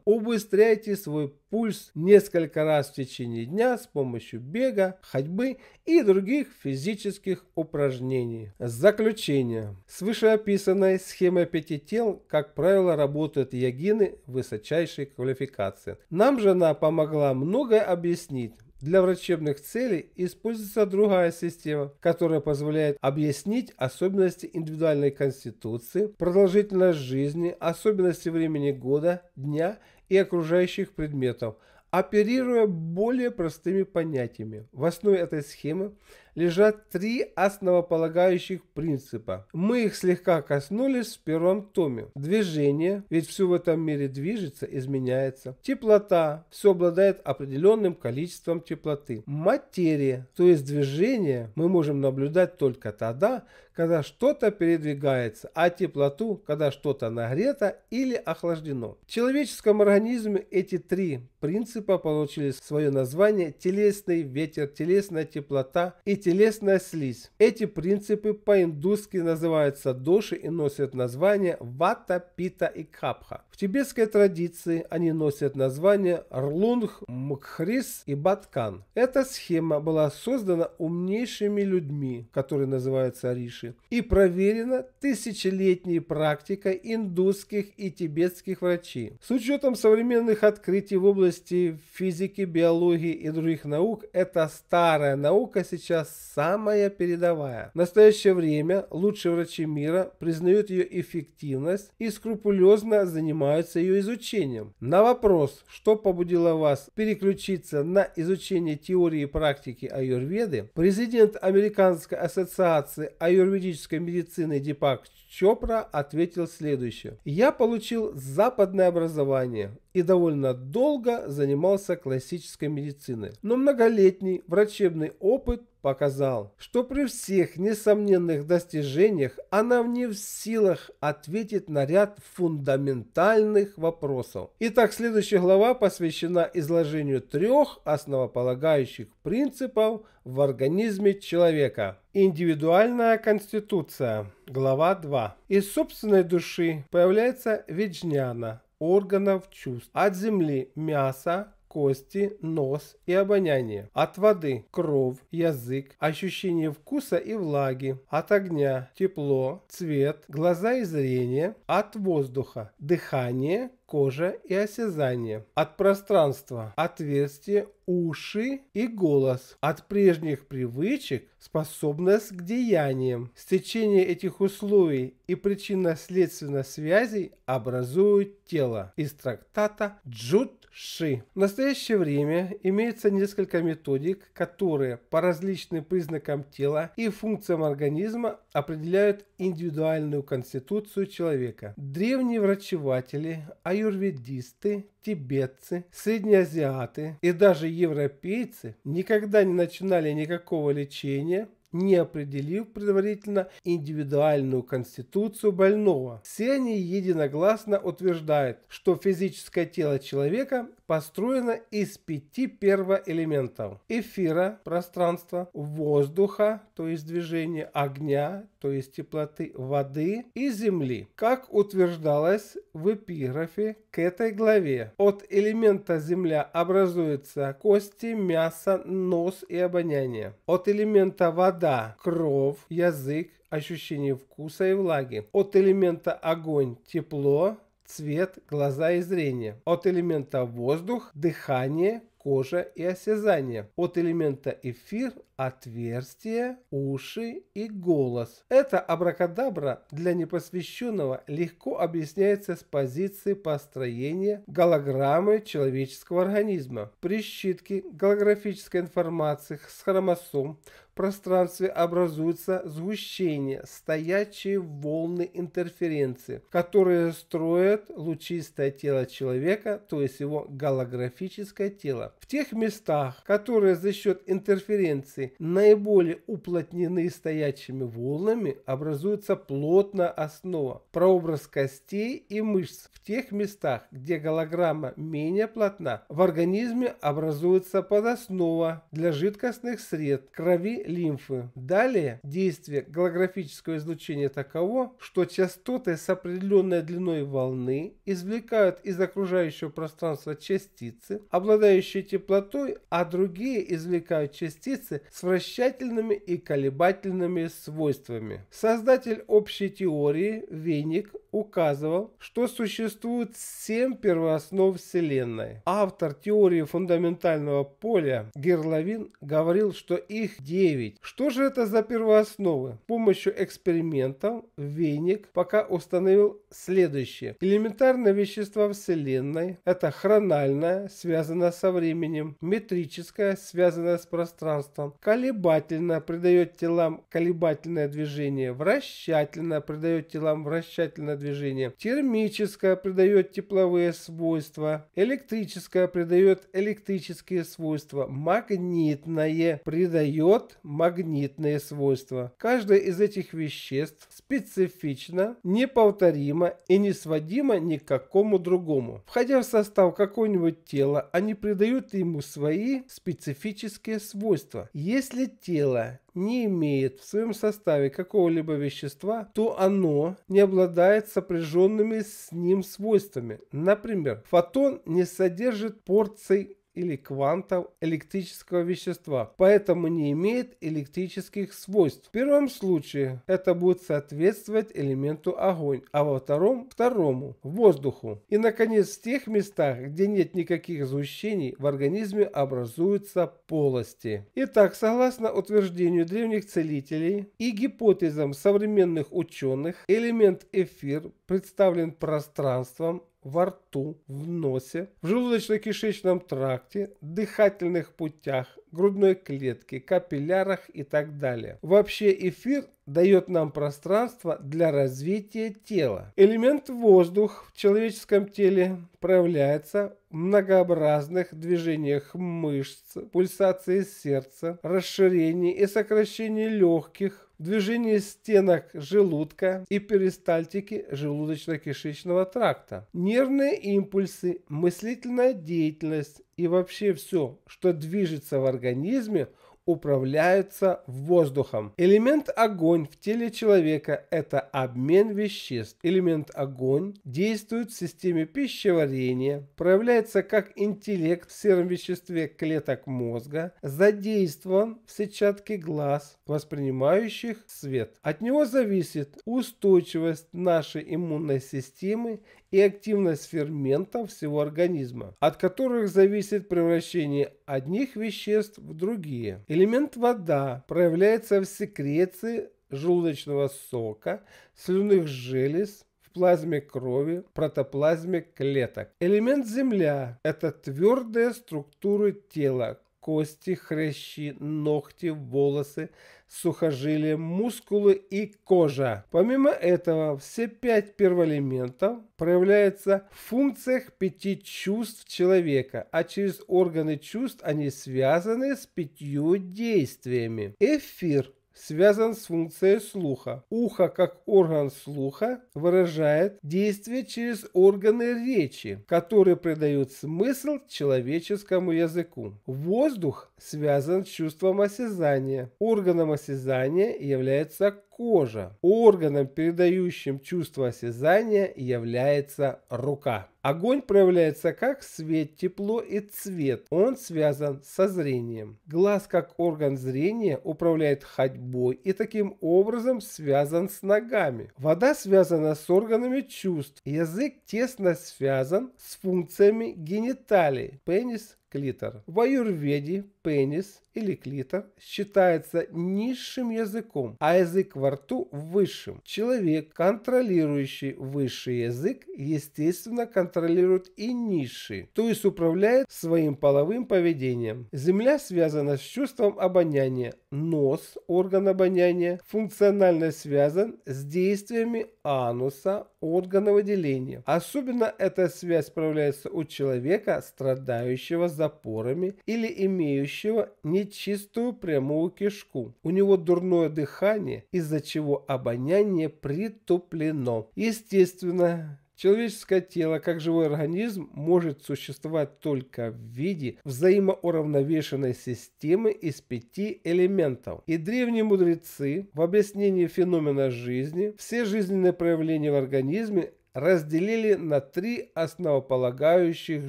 Speaker 1: Убыстряйте свой пульс несколько раз в течение дня с помощью бега, ходьбы и других физических упражнений. Заключение. С вышеописанной схемой пяти тел, как правило, работают ягины высочайшей квалификации. Нам жена помогла многое объяснить, для врачебных целей используется другая система, которая позволяет объяснить особенности индивидуальной конституции, продолжительность жизни, особенности времени года, дня и окружающих предметов, оперируя более простыми понятиями. В основе этой схемы лежат три основополагающих принципа. Мы их слегка коснулись в первом томе. Движение, ведь все в этом мире движется, изменяется. Теплота, все обладает определенным количеством теплоты. Материя, то есть движение мы можем наблюдать только тогда, когда что-то передвигается, а теплоту, когда что-то нагрето или охлаждено. В человеческом организме эти три принципа получили свое название телесный ветер, телесная теплота и телесная слизь. Эти принципы по-индусски называются доши и носят название вата, пита и капха. В тибетской традиции они носят название рлунг, мкхрис и баткан. Эта схема была создана умнейшими людьми, которые называются риши души. И проверена тысячелетняя практика индусских и тибетских врачей. С учетом современных открытий в области физики, биологии и других наук, эта старая наука сейчас самая передовая. В настоящее время лучшие врачи мира признают ее эффективность и скрупулезно занимаются ее изучением. На вопрос, что побудило вас переключиться на изучение теории и практики аюрведы, президент Американской ассоциации аюрведы юридической медицины Дипак Чопра ответил следующее. «Я получил западное образование и довольно долго занимался классической медициной, но многолетний врачебный опыт показал, что при всех несомненных достижениях она не в силах ответить на ряд фундаментальных вопросов. Итак, следующая глава посвящена изложению трех основополагающих принципов в организме человека. Индивидуальная конституция, глава 2. Из собственной души появляется виджняна, органов чувств, от земли – мясо, кости, нос и обоняние, от воды – кровь, язык, ощущение вкуса и влаги, от огня – тепло, цвет, глаза и зрение, от воздуха – дыхание, кожа и осязание, от пространства – отверстие, уши и голос от прежних привычек, способность к деяниям. Стечение этих условий и причинно следственных связей образуют тело. Из трактата Джуд Ши. В настоящее время имеется несколько методик, которые по различным признакам тела и функциям организма определяют индивидуальную конституцию человека. Древние врачеватели, аюрведисты, тибетцы, среднеазиаты и даже европейцы никогда не начинали никакого лечения, не определив предварительно индивидуальную конституцию больного. Все они единогласно утверждают, что физическое тело человека построена из пяти первоэлементов – эфира, пространства, воздуха, то есть движения, огня, то есть теплоты, воды и земли. Как утверждалось в эпиграфе к этой главе, от элемента земля образуются кости, мясо, нос и обоняние. От элемента вода – кровь, язык, ощущение вкуса и влаги. От элемента огонь – тепло, цвет, глаза и зрение. От элемента воздух, дыхание, кожа и осязание. От элемента эфир, отверстие, уши и голос. Эта абракадабра для непосвященного легко объясняется с позиции построения голограммы человеческого организма. При щитке голографической информации с хромосом в пространстве образуются сгущения, стоячие волны интерференции, которые строят лучистое тело человека, то есть его голографическое тело. В тех местах, которые за счет интерференции планеты, наиболее уплотненные стоячими волнами, образуется плотная основа, прообраз костей и мышц. В тех местах, где голограмма менее плотна, в организме образуется подоснова для жидкостных сред, крови, лимфы. Далее действие голографического излучения таково, что частоты с определенной длиной волны извлекают из окружающего пространства частицы, обладающие теплотой, а другие извлекают частицы с вращательными и колебательными свойствами. Создатель общей теории Веник указывал, что существует семь первооснов Вселенной. Автор теории фундаментального поля Герловин говорил, что их девять. Что же это за первоосновы? С помощью экспериментов Веник пока установил следующее. Элементарные вещества Вселенной – это хрональная, связанная со временем, метрическая, связанная с пространством, колебательная, придает телам колебательное движение, вращательная, придает телам вращательное движение, движения. Термическое придает тепловые свойства. Электрическое придает электрические свойства. Магнитное придает магнитные свойства. Каждое из этих веществ специфично, неповторимо и не сводимо ни к какому другому. Входя в состав какого-нибудь тела, они придают ему свои специфические свойства. Если тело не имеет в своем составе какого-либо вещества, то оно не обладает сопряженными с ним свойствами. Например, фотон не содержит порций или квантов электрического вещества, поэтому не имеет электрических свойств. В первом случае это будет соответствовать элементу огонь, а во втором – второму – воздуху. И, наконец, в тех местах, где нет никаких звучений, в организме образуются полости. Итак, согласно утверждению древних целителей и гипотезам современных ученых, элемент эфир представлен пространством во рту, в носе, в желудочно-кишечном тракте, дыхательных путях, грудной клетке, капиллярах и так далее. Вообще эфир дает нам пространство для развития тела. Элемент воздух в человеческом теле проявляется в многообразных движениях мышц, пульсации сердца, расширении и сокращении легких, движение стенок желудка и перистальтики желудочно-кишечного тракта. Нервные импульсы, мыслительная деятельность и вообще все, что движется в организме – управляются воздухом. Элемент огонь в теле человека – это обмен веществ. Элемент огонь действует в системе пищеварения, проявляется как интеллект в сером веществе клеток мозга, задействован в сетчатке глаз, воспринимающих свет. От него зависит устойчивость нашей иммунной системы и активность ферментов всего организма, от которых зависит превращение одних веществ в другие. Элемент вода проявляется в секреции желудочного сока, слюных желез, в плазме крови, протоплазме клеток. Элемент земля – это твердые структуры тела, кости, хрящи, ногти, волосы, сухожилия, мускулы и кожа. Помимо этого, все пять первоэлементов проявляются в функциях пяти чувств человека, а через органы чувств они связаны с пятью действиями. Эфир связан с функцией слуха. Ухо как орган слуха выражает действие через органы речи, которые придают смысл человеческому языку. Воздух связан с чувством осязания. Органом осязания является кожа. Органом, передающим чувство осязания, является рука. Огонь проявляется как свет, тепло и цвет. Он связан со зрением. Глаз как орган зрения управляет ходьбой и таким образом связан с ногами. Вода связана с органами чувств. Язык тесно связан с функциями гениталии, пенис, клитор. В аюрведе пенис или клитор считается низшим языком, а язык во рту высшим. Человек, контролирующий высший язык, естественно контролирует и низший, то есть управляет своим половым поведением. Земля связана с чувством обоняния, нос, орган обоняния, функционально связан с действиями ануса, органа выделения. Особенно эта связь проявляется у человека, страдающего запорами или имеющего нечистую прямую кишку. У него дурное дыхание, из-за чего обоняние притуплено. Естественно, Человеческое тело, как живой организм, может существовать только в виде взаимоуравновешенной системы из пяти элементов. И древние мудрецы в объяснении феномена жизни все жизненные проявления в организме разделили на три основополагающих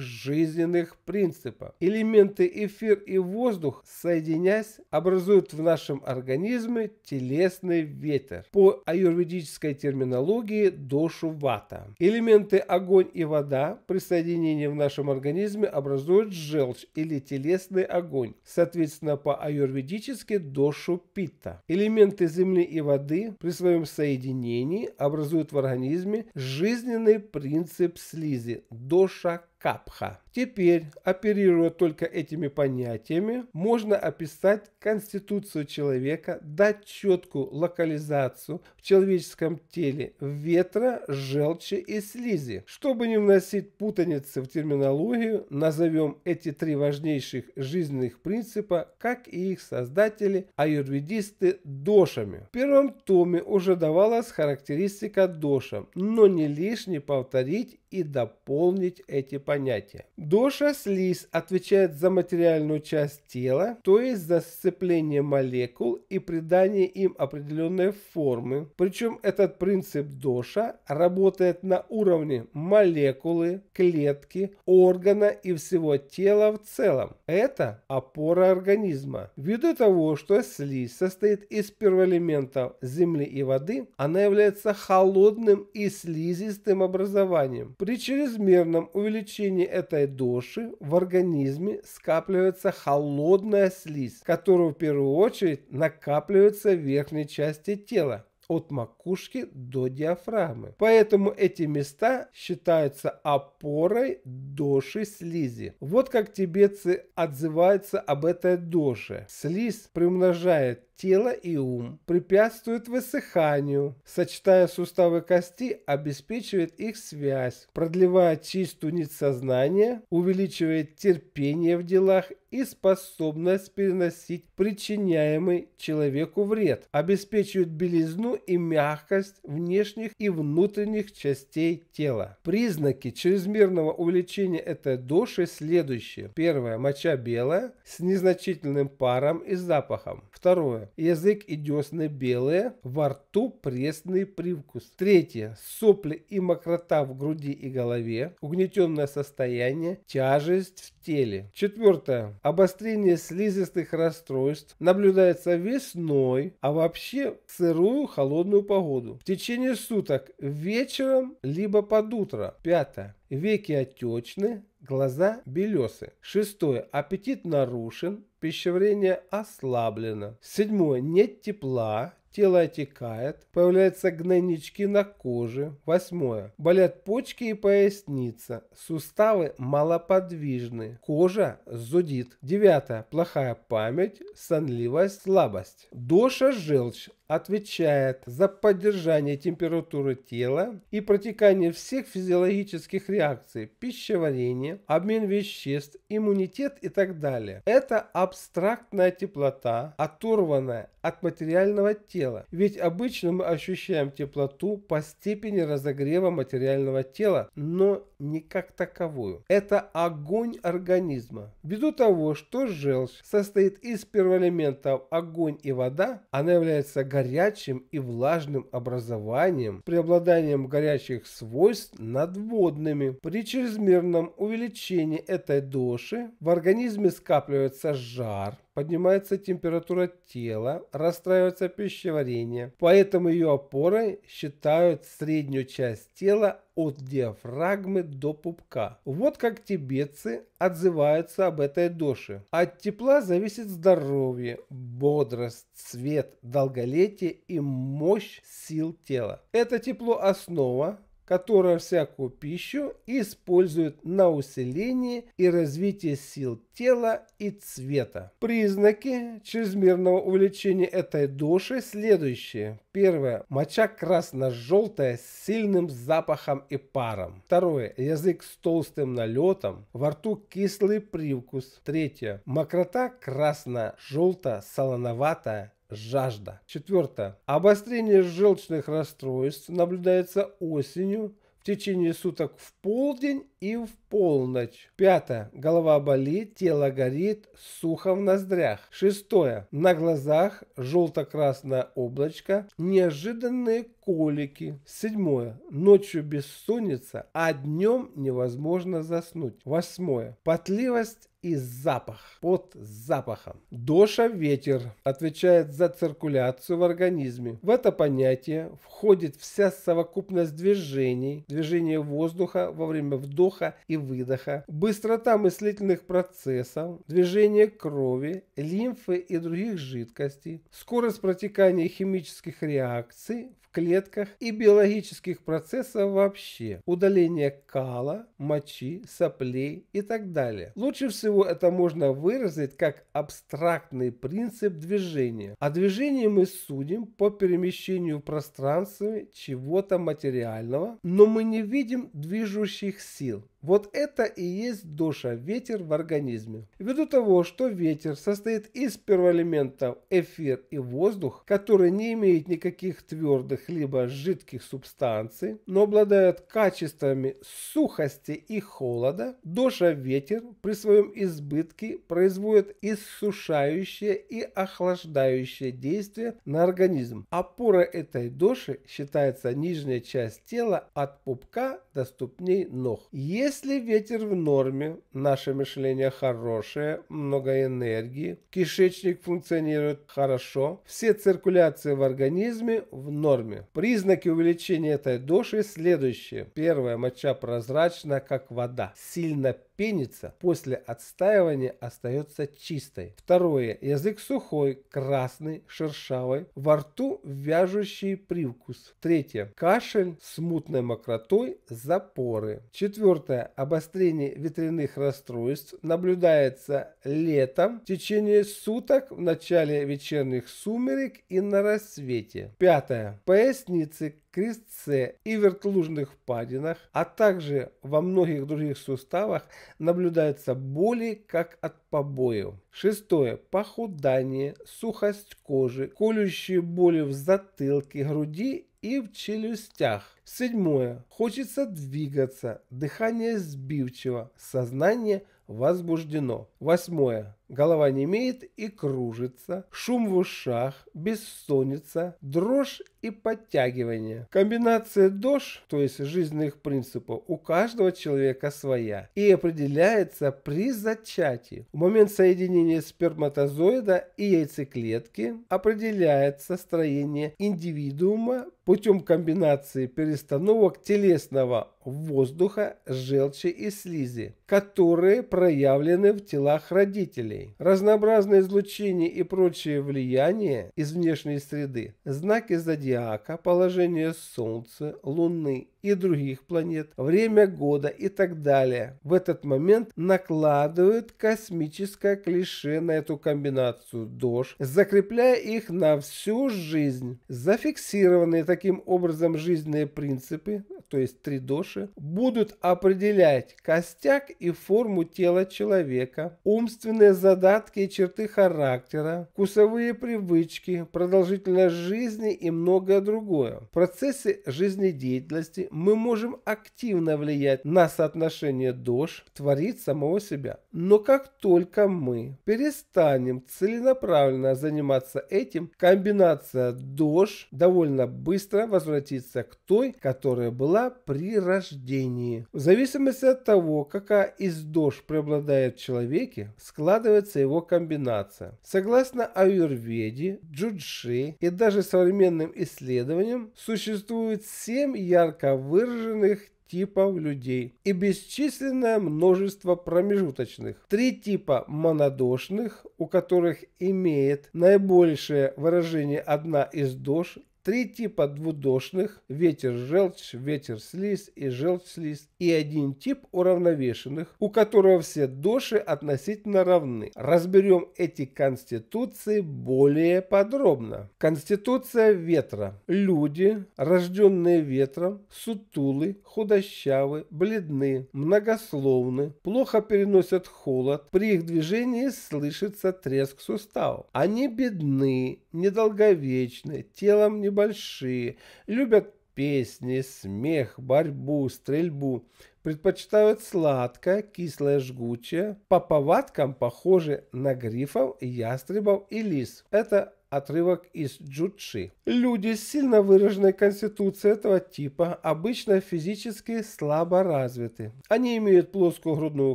Speaker 1: жизненных принципа. Элементы эфир и воздух, соединясь, образуют в нашем организме телесный ветер. По аюрведической терминологии дошу вата. Элементы огонь и вода при соединении в нашем организме образуют желчь или телесный огонь. Соответственно, по аюрведически дошу пита. Элементы земли и воды при своем соединении образуют в организме жизнь жизненный принцип слизи – доша капха. Теперь, оперируя только этими понятиями, можно описать конституцию человека, дать четкую локализацию в человеческом теле ветра, желчи и слизи. Чтобы не вносить путаницы в терминологию, назовем эти три важнейших жизненных принципа, как и их создатели, аюрведисты, дошами. В первом томе уже давалась характеристика доша, но не лишне повторить и дополнить эти понятия. Душа слизь отвечает за материальную часть тела, то есть за сцепление молекул и придание им определенной формы. Причем этот принцип Доша работает на уровне молекулы, клетки, органа и всего тела в целом. Это опора организма. Ввиду того, что слизь состоит из первоэлементов земли и воды, она является холодным и слизистым образованием. При чрезмерном увеличении этой доши в организме скапливается холодная слизь, которая в первую очередь накапливается в верхней части тела от макушки до диафрагмы. Поэтому эти места считаются опорой доши слизи. Вот как тибетцы отзываются об этой доше. Слизь приумножает тело и ум, препятствует высыханию, сочетая суставы кости, обеспечивает их связь, продлевая чистую нить сознания, увеличивает терпение в делах и способность переносить причиняемый человеку вред, обеспечивает белизну и мягкость внешних и внутренних частей тела. Признаки чрезмерного увеличения этой души следующие. Первое. Моча белая с незначительным паром и запахом. Второе. Язык и десны белые, во рту пресный привкус. Третье. Сопли и мокрота в груди и голове, угнетенное состояние, тяжесть в теле. Четвертое. Обострение слизистых расстройств наблюдается весной, а вообще в сырую холодную погоду. В течение суток вечером, либо под утро. Пятое. Веки отечны, глаза белесы. Шестое. Аппетит нарушен, пищеварение ослаблено. Седьмое. Нет тепла, тело отекает, появляются гнойнички на коже. Восьмое. Болят почки и поясница, суставы малоподвижны, кожа зудит. Девятое. Плохая память, сонливость, слабость. Доша желчь, отвечает за поддержание температуры тела и протекание всех физиологических реакций, пищеварение, обмен веществ, иммунитет и так далее. Это абстрактная теплота, оторванная от материального тела, ведь обычно мы ощущаем теплоту по степени разогрева материального тела, но не как таковую. Это огонь организма. Ввиду того, что желчь состоит из первоэлементов огонь и вода, она является горячим и влажным образованием, преобладанием горячих свойств над водными. При чрезмерном увеличении этой доши в организме скапливается жар, поднимается температура тела, расстраивается пищеварение. Поэтому ее опорой считают среднюю часть тела от диафрагмы до пупка. Вот как тибетцы отзываются об этой доше. От тепла зависит здоровье, бодрость, цвет, долголетие и мощь сил тела. Это тепло основа, которая всякую пищу использует на усиление и развитие сил тела и цвета. Признаки чрезмерного увеличения этой души следующие. Первое. Моча красно-желтая с сильным запахом и паром. Второе. Язык с толстым налетом. Во рту кислый привкус. Третье. Мокрота красно желтая солоноватая жажда. Четвертое. Обострение желчных расстройств наблюдается осенью, в течение суток в полдень и в полночь. Пятое. Голова болит, тело горит, сухо в ноздрях. Шестое. На глазах желто-красное облачко, неожиданные колики. Седьмое. Ночью бессонница, а днем невозможно заснуть. Восьмое. Потливость и запах. Под запахом. Доша ветер отвечает за циркуляцию в организме. В это понятие входит вся совокупность движений, движение воздуха во время вдоха и выдоха, быстрота мыслительных процессов, движение крови, лимфы и других жидкостей, скорость протекания химических реакций в клетках клетках и биологических процессов вообще, удаление кала, мочи, соплей и так далее. Лучше всего это можно выразить как абстрактный принцип движения. А движении мы судим по перемещению в пространстве чего-то материального, но мы не видим движущих сил. Вот это и есть душа, ветер в организме. Ввиду того, что ветер состоит из первоэлементов эфир и воздух, которые не имеют никаких твердых либо жидких субстанций, но обладают качествами сухости и холода, душа ветер при своем избытке производит иссушающее и охлаждающее действие на организм. Опора этой души считается нижняя часть тела от пупка до ступней ног. Если если ветер в норме, наше мышление хорошее, много энергии, кишечник функционирует хорошо, все циркуляции в организме в норме. Признаки увеличения этой доши следующие. Первое, моча прозрачна, как вода, сильно пенится, после отстаивания остается чистой. Второе. Язык сухой, красный, шершавый, во рту вяжущий привкус. Третье. Кашель с мутной мокротой, запоры. Четвертое Частое обострение ветряных расстройств наблюдается летом в течение суток в начале вечерних сумерек и на рассвете. Пятое. Поясницы, крестце и вертлужных впадинах, а также во многих других суставах наблюдаются боли, как от побоев. Шестое. Похудание, сухость кожи, колющие боли в затылке, груди и в челюстях. Седьмое. Хочется двигаться, дыхание сбивчиво, сознание возбуждено. Восьмое. Голова немеет и кружится, шум в ушах, бессонница, дрожь и подтягивание. Комбинация дож, то есть жизненных принципов, у каждого человека своя и определяется при зачатии. В момент соединения сперматозоида и яйцеклетки определяется строение индивидуума путем комбинации перестановок телесного воздуха, желчи и слизи, которые проявлены в телах родителей. Разнообразные излучения и прочие влияния из внешней среды, знаки зодиака, положение Солнца, Луны и других планет, время года и так далее. В этот момент накладывают космическое клише на эту комбинацию дож, закрепляя их на всю жизнь. Зафиксированные таким образом жизненные принципы, то есть три доши, будут определять костяк и форму тела человека, умственные задатки и черты характера, вкусовые привычки, продолжительность жизни и многое другое. В процессе жизнедеятельности мы можем активно влиять на соотношение дож, творить самого себя. Но как только мы перестанем целенаправленно заниматься этим, комбинация дож довольно быстро возвратится к той, которая была при рождении. В зависимости от того, какая из дож преобладает в человеке, складывается его комбинация. Согласно аюрведе, джуджи и даже современным исследованиям, существует 7 ярко выраженных типов людей и бесчисленное множество промежуточных. Три типа монодошных, у которых имеет наибольшее выражение одна из дож Три типа двудошных – ветер-желчь, ветер-слизь и желчь-слизь, и один тип уравновешенных, у которого все доши относительно равны. Разберем эти конституции более подробно. Конституция ветра. Люди, рожденные ветром, сутулы, худощавы, бледны, многословны, плохо переносят холод, при их движении слышится треск суставов. Они бедны, недолговечны, телом не большие, любят песни, смех, борьбу, стрельбу. Предпочитают сладкое, кислое, жгучее. По повадкам похожи на грифов, ястребов и лис. Это отрывок из Джудши. Люди с сильно выраженной конституцией этого типа обычно физически слабо развиты. Они имеют плоскую грудную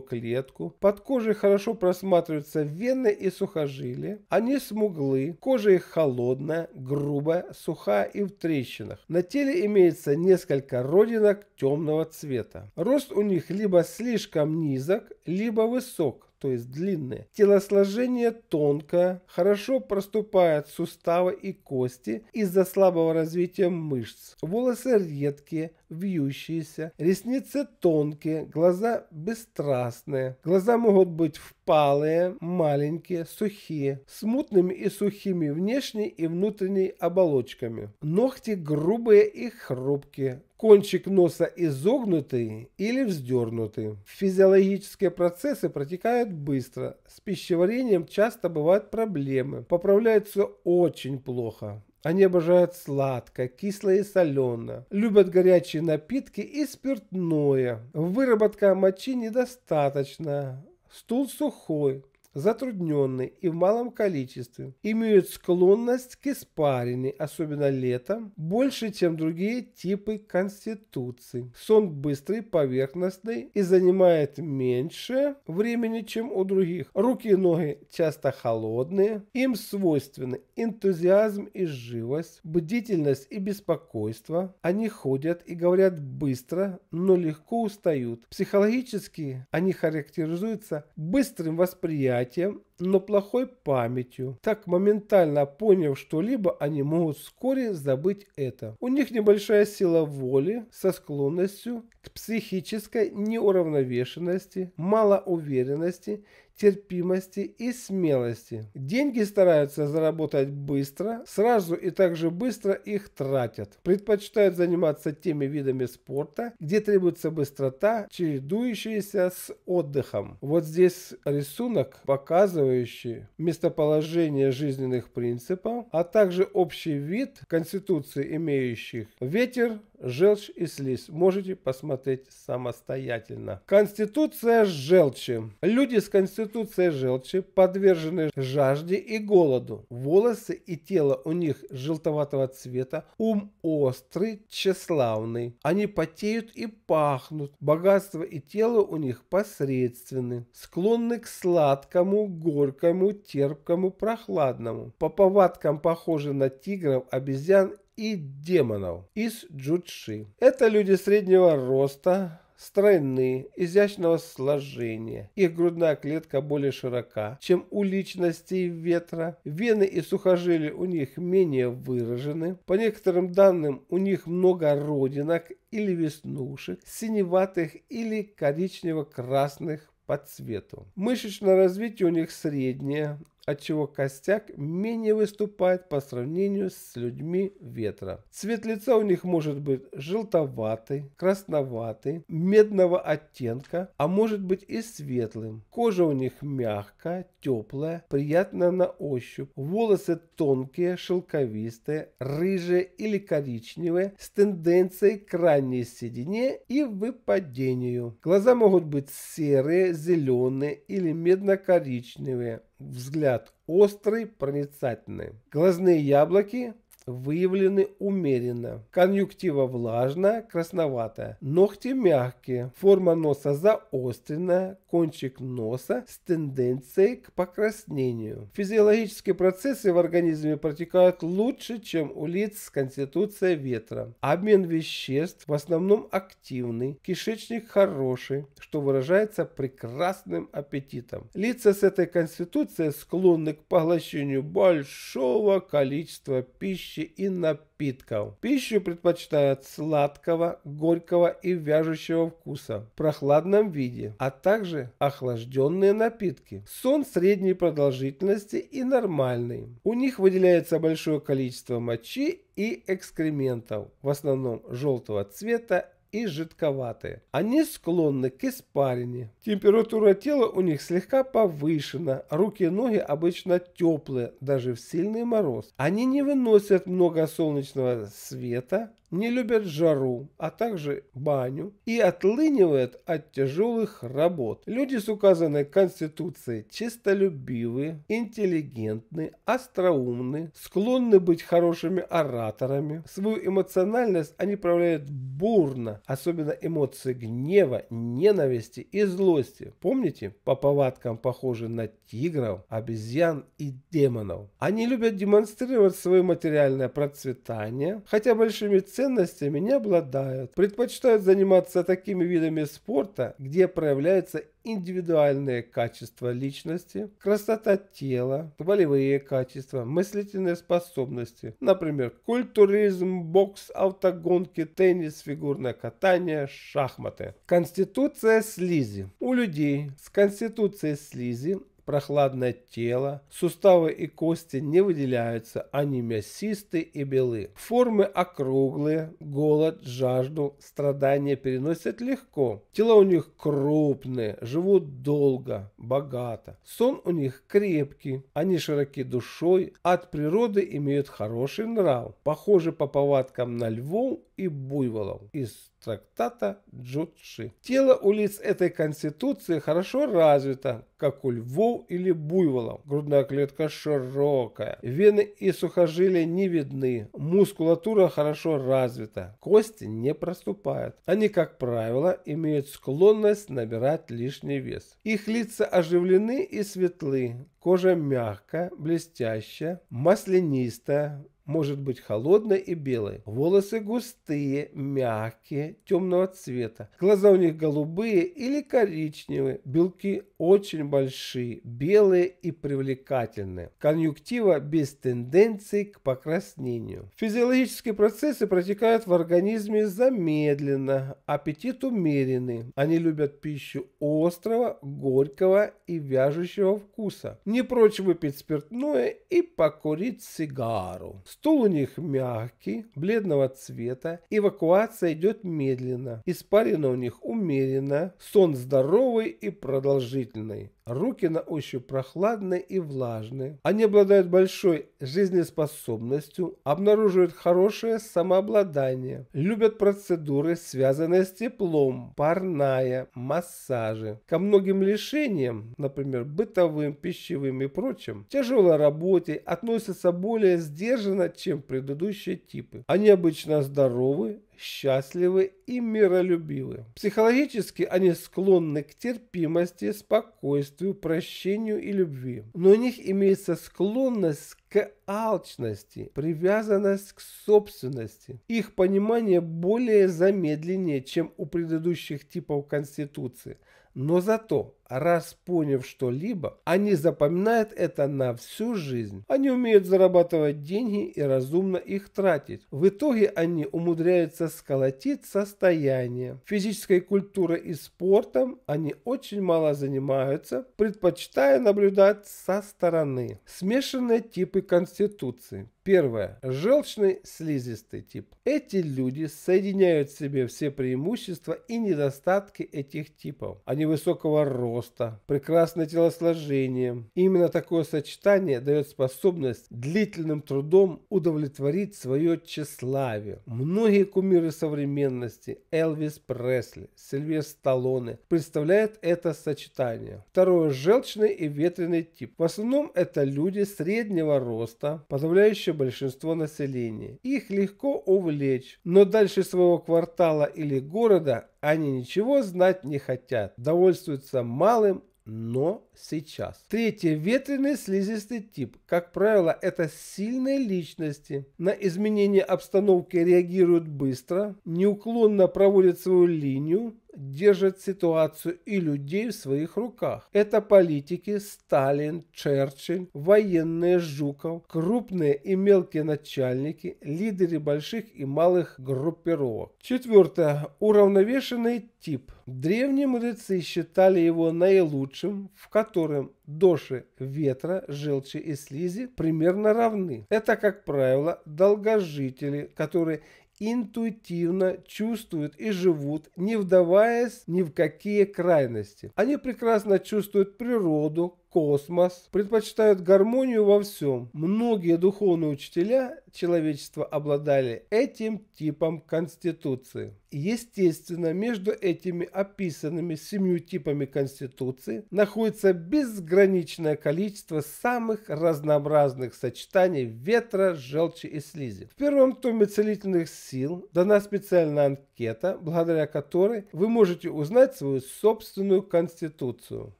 Speaker 1: клетку, под кожей хорошо просматриваются вены и сухожилия, они смуглы, кожа их холодная, грубая, сухая и в трещинах. На теле имеется несколько родинок темного цвета. Рост у них либо слишком низок, либо высок, то есть длинные. Телосложение тонкое, хорошо проступают суставы и кости из-за слабого развития мышц. Волосы редкие, вьющиеся, ресницы тонкие, глаза бесстрастные. Глаза могут быть впалые, маленькие, сухие, смутными и сухими внешней и внутренней оболочками. Ногти грубые и хрупкие, кончик носа изогнутый или вздернутый. Физиологические процессы протекают быстро. С пищеварением часто бывают проблемы. Поправляются очень плохо. Они обожают сладкое, кислое и соленое, любят горячие напитки и спиртное. Выработка мочи недостаточная, стул сухой, затрудненны и в малом количестве, имеют склонность к испарению, особенно летом, больше, чем другие типы конституции. Сон быстрый, поверхностный и занимает меньше времени, чем у других. Руки и ноги часто холодные, им свойственны энтузиазм и живость, бдительность и беспокойство. Они ходят и говорят быстро, но легко устают. Психологически они характеризуются быстрым восприятием понятием, но плохой памятью. Так моментально поняв что-либо, они могут вскоре забыть это. У них небольшая сила воли со склонностью к психической неуравновешенности, малоуверенности, терпимости и смелости. Деньги стараются заработать быстро, сразу и также быстро их тратят. Предпочитают заниматься теми видами спорта, где требуется быстрота, чередующаяся с отдыхом. Вот здесь рисунок, показывающий местоположение жизненных принципов, а также общий вид конституции имеющих ветер, Желчь и слизь можете посмотреть самостоятельно. Конституция желчи. Люди с конституцией желчи подвержены жажде и голоду. Волосы и тело у них желтоватого цвета, ум острый, тщеславный. Они потеют и пахнут. Богатство и тело у них посредственны. Склонны к сладкому, горькому, терпкому, прохладному. По повадкам похожи на тигров, обезьян и демонов из джудши. Это люди среднего роста, стройные, изящного сложения. Их грудная клетка более широка, чем у личностей ветра. Вены и сухожилия у них менее выражены. По некоторым данным, у них много родинок или веснушек, синеватых или коричнево-красных по цвету. Мышечное развитие у них среднее, отчего костяк менее выступает по сравнению с людьми ветра. Цвет лица у них может быть желтоватый, красноватый, медного оттенка, а может быть и светлым. Кожа у них мягкая, теплая, приятная на ощупь. Волосы тонкие, шелковистые, рыжие или коричневые, с тенденцией к ранней седине и выпадению. Глаза могут быть серые, зеленые или медно-коричневые взгляд острый, проницательный. Глазные яблоки выявлены умеренно. Конъюнктива влажная, красноватая. Ногти мягкие. Форма носа заостренная. Кончик носа с тенденцией к покраснению. Физиологические процессы в организме протекают лучше, чем у лиц с конституцией ветра. Обмен веществ в основном активный. Кишечник хороший, что выражается прекрасным аппетитом. Лица с этой конституцией склонны к поглощению большого количества пищи пищи и напитков. Пищу предпочитают сладкого, горького и вяжущего вкуса в прохладном виде, а также охлажденные напитки. Сон средней продолжительности и нормальный. У них выделяется большое количество мочи и экскрементов, в основном желтого цвета и жидковатые. Они склонны к испарине. Температура тела у них слегка повышена, руки и ноги обычно теплые, даже в сильный мороз. Они не выносят много солнечного света, не любят жару, а также баню и отлынивают от тяжелых работ. Люди с указанной конституцией чистолюбивы, интеллигентны, остроумны, склонны быть хорошими ораторами. Свою эмоциональность они проявляют бурно, особенно эмоции гнева, ненависти и злости. Помните, по повадкам похожи на тигров, обезьян и демонов. Они любят демонстрировать свое материальное процветание, хотя большими целями ценностями не обладают, предпочитают заниматься такими видами спорта, где проявляются индивидуальные качества личности, красота тела, волевые качества, мыслительные способности, например, культуризм, бокс, автогонки, теннис, фигурное катание, шахматы. Конституция слизи. У людей с конституцией слизи прохладное тело, суставы и кости не выделяются, они мясистые и белы. Формы округлые, голод, жажду, страдания переносят легко. Тела у них крупные, живут долго, богато. Сон у них крепкий, они широки душой, от природы имеют хороший нрав. Похожи по повадкам на львов и буйволов из трактата Джотши. Тело у лиц этой конституции хорошо развито, как у львов или буйволов. Грудная клетка широкая, вены и сухожилия не видны, мускулатура хорошо развита, кости не проступают. Они, как правило, имеют склонность набирать лишний вес. Их лица оживлены и светлы, кожа мягкая, блестящая, маслянистая, может быть холодной и белой. Волосы густые, мягкие, темного цвета. Глаза у них голубые или коричневые. Белки очень большие, белые и привлекательные. Конъюнктива без тенденции к покраснению. Физиологические процессы протекают в организме замедленно, аппетит умеренный. Они любят пищу острого, горького и вяжущего вкуса. Не прочь выпить спиртное и покурить сигару. Стул у них мягкий, бледного цвета, эвакуация идет медленно, испарина у них умеренно, сон здоровый и продолжительный. Руки на ощупь прохладные и влажные. Они обладают большой жизнеспособностью, обнаруживают хорошее самообладание, любят процедуры, связанные с теплом, парная, массажи. Ко многим лишениям, например, бытовым, пищевым и прочим, тяжелой работе относятся более сдержанно, чем предыдущие типы. Они обычно здоровы, счастливы и миролюбивы. Психологически они склонны к терпимости, спокойствию, прощению и любви. Но у них имеется склонность к алчности, привязанность к собственности. Их понимание более замедленнее, чем у предыдущих типов конституции, но зато раз поняв что-либо, они запоминают это на всю жизнь. Они умеют зарабатывать деньги и разумно их тратить. В итоге они умудряются сколотить состояние. Физической культурой и спортом они очень мало занимаются, предпочитая наблюдать со стороны. Смешанные типы конституции. Первое. Желчный слизистый тип. Эти люди соединяют в себе все преимущества и недостатки этих типов. Они высокого роста, роста, прекрасное телосложение. Именно такое сочетание дает способность длительным трудом удовлетворить свое тщеславие. Многие кумиры современности – Элвис Пресли, Сильвестр Сталлоне – представляют это сочетание. Второе – желчный и ветреный тип. В основном это люди среднего роста, подавляющее большинство населения. Их легко увлечь, но дальше своего квартала или города они ничего знать не хотят, довольствуются малым, но сейчас. Третий – ветреный слизистый тип. Как правило, это сильные личности. На изменение обстановки реагируют быстро, неуклонно проводят свою линию, держат ситуацию и людей в своих руках. Это политики Сталин, Черчилль, военные Жуков, крупные и мелкие начальники, лидеры больших и малых группировок. Четвертое. Уравновешенный тип. Древние мудрецы считали его наилучшим, в котором доши ветра, желчи и слизи примерно равны. Это, как правило, долгожители, которые интуитивно чувствуют и живут, не вдаваясь ни в какие крайности. Они прекрасно чувствуют природу, космос, предпочитают гармонию во всем. Многие духовные учителя человечества обладали этим типом конституции. Естественно, между этими описанными семью типами конституции находится безграничное количество самых разнообразных сочетаний ветра, желчи и слизи. В первом томе целительных сил дана специальная анкета, благодаря которой вы можете узнать свою собственную конституцию.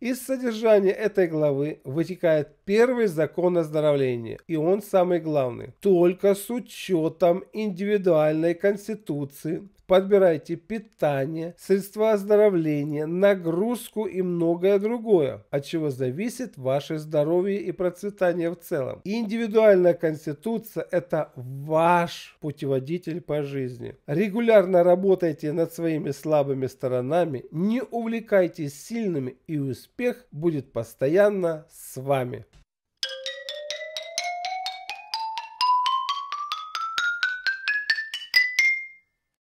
Speaker 1: Из содержания этой главы главы вытекает первый закон оздоровления, и он самый главный. Только с учетом индивидуальной конституции подбирайте питание, средства оздоровления, нагрузку и многое другое, от чего зависит ваше здоровье и процветание в целом. Индивидуальная конституция – это ваш путеводитель по жизни. Регулярно работайте над своими слабыми сторонами, не увлекайтесь сильными и успех будет постоянно с вами.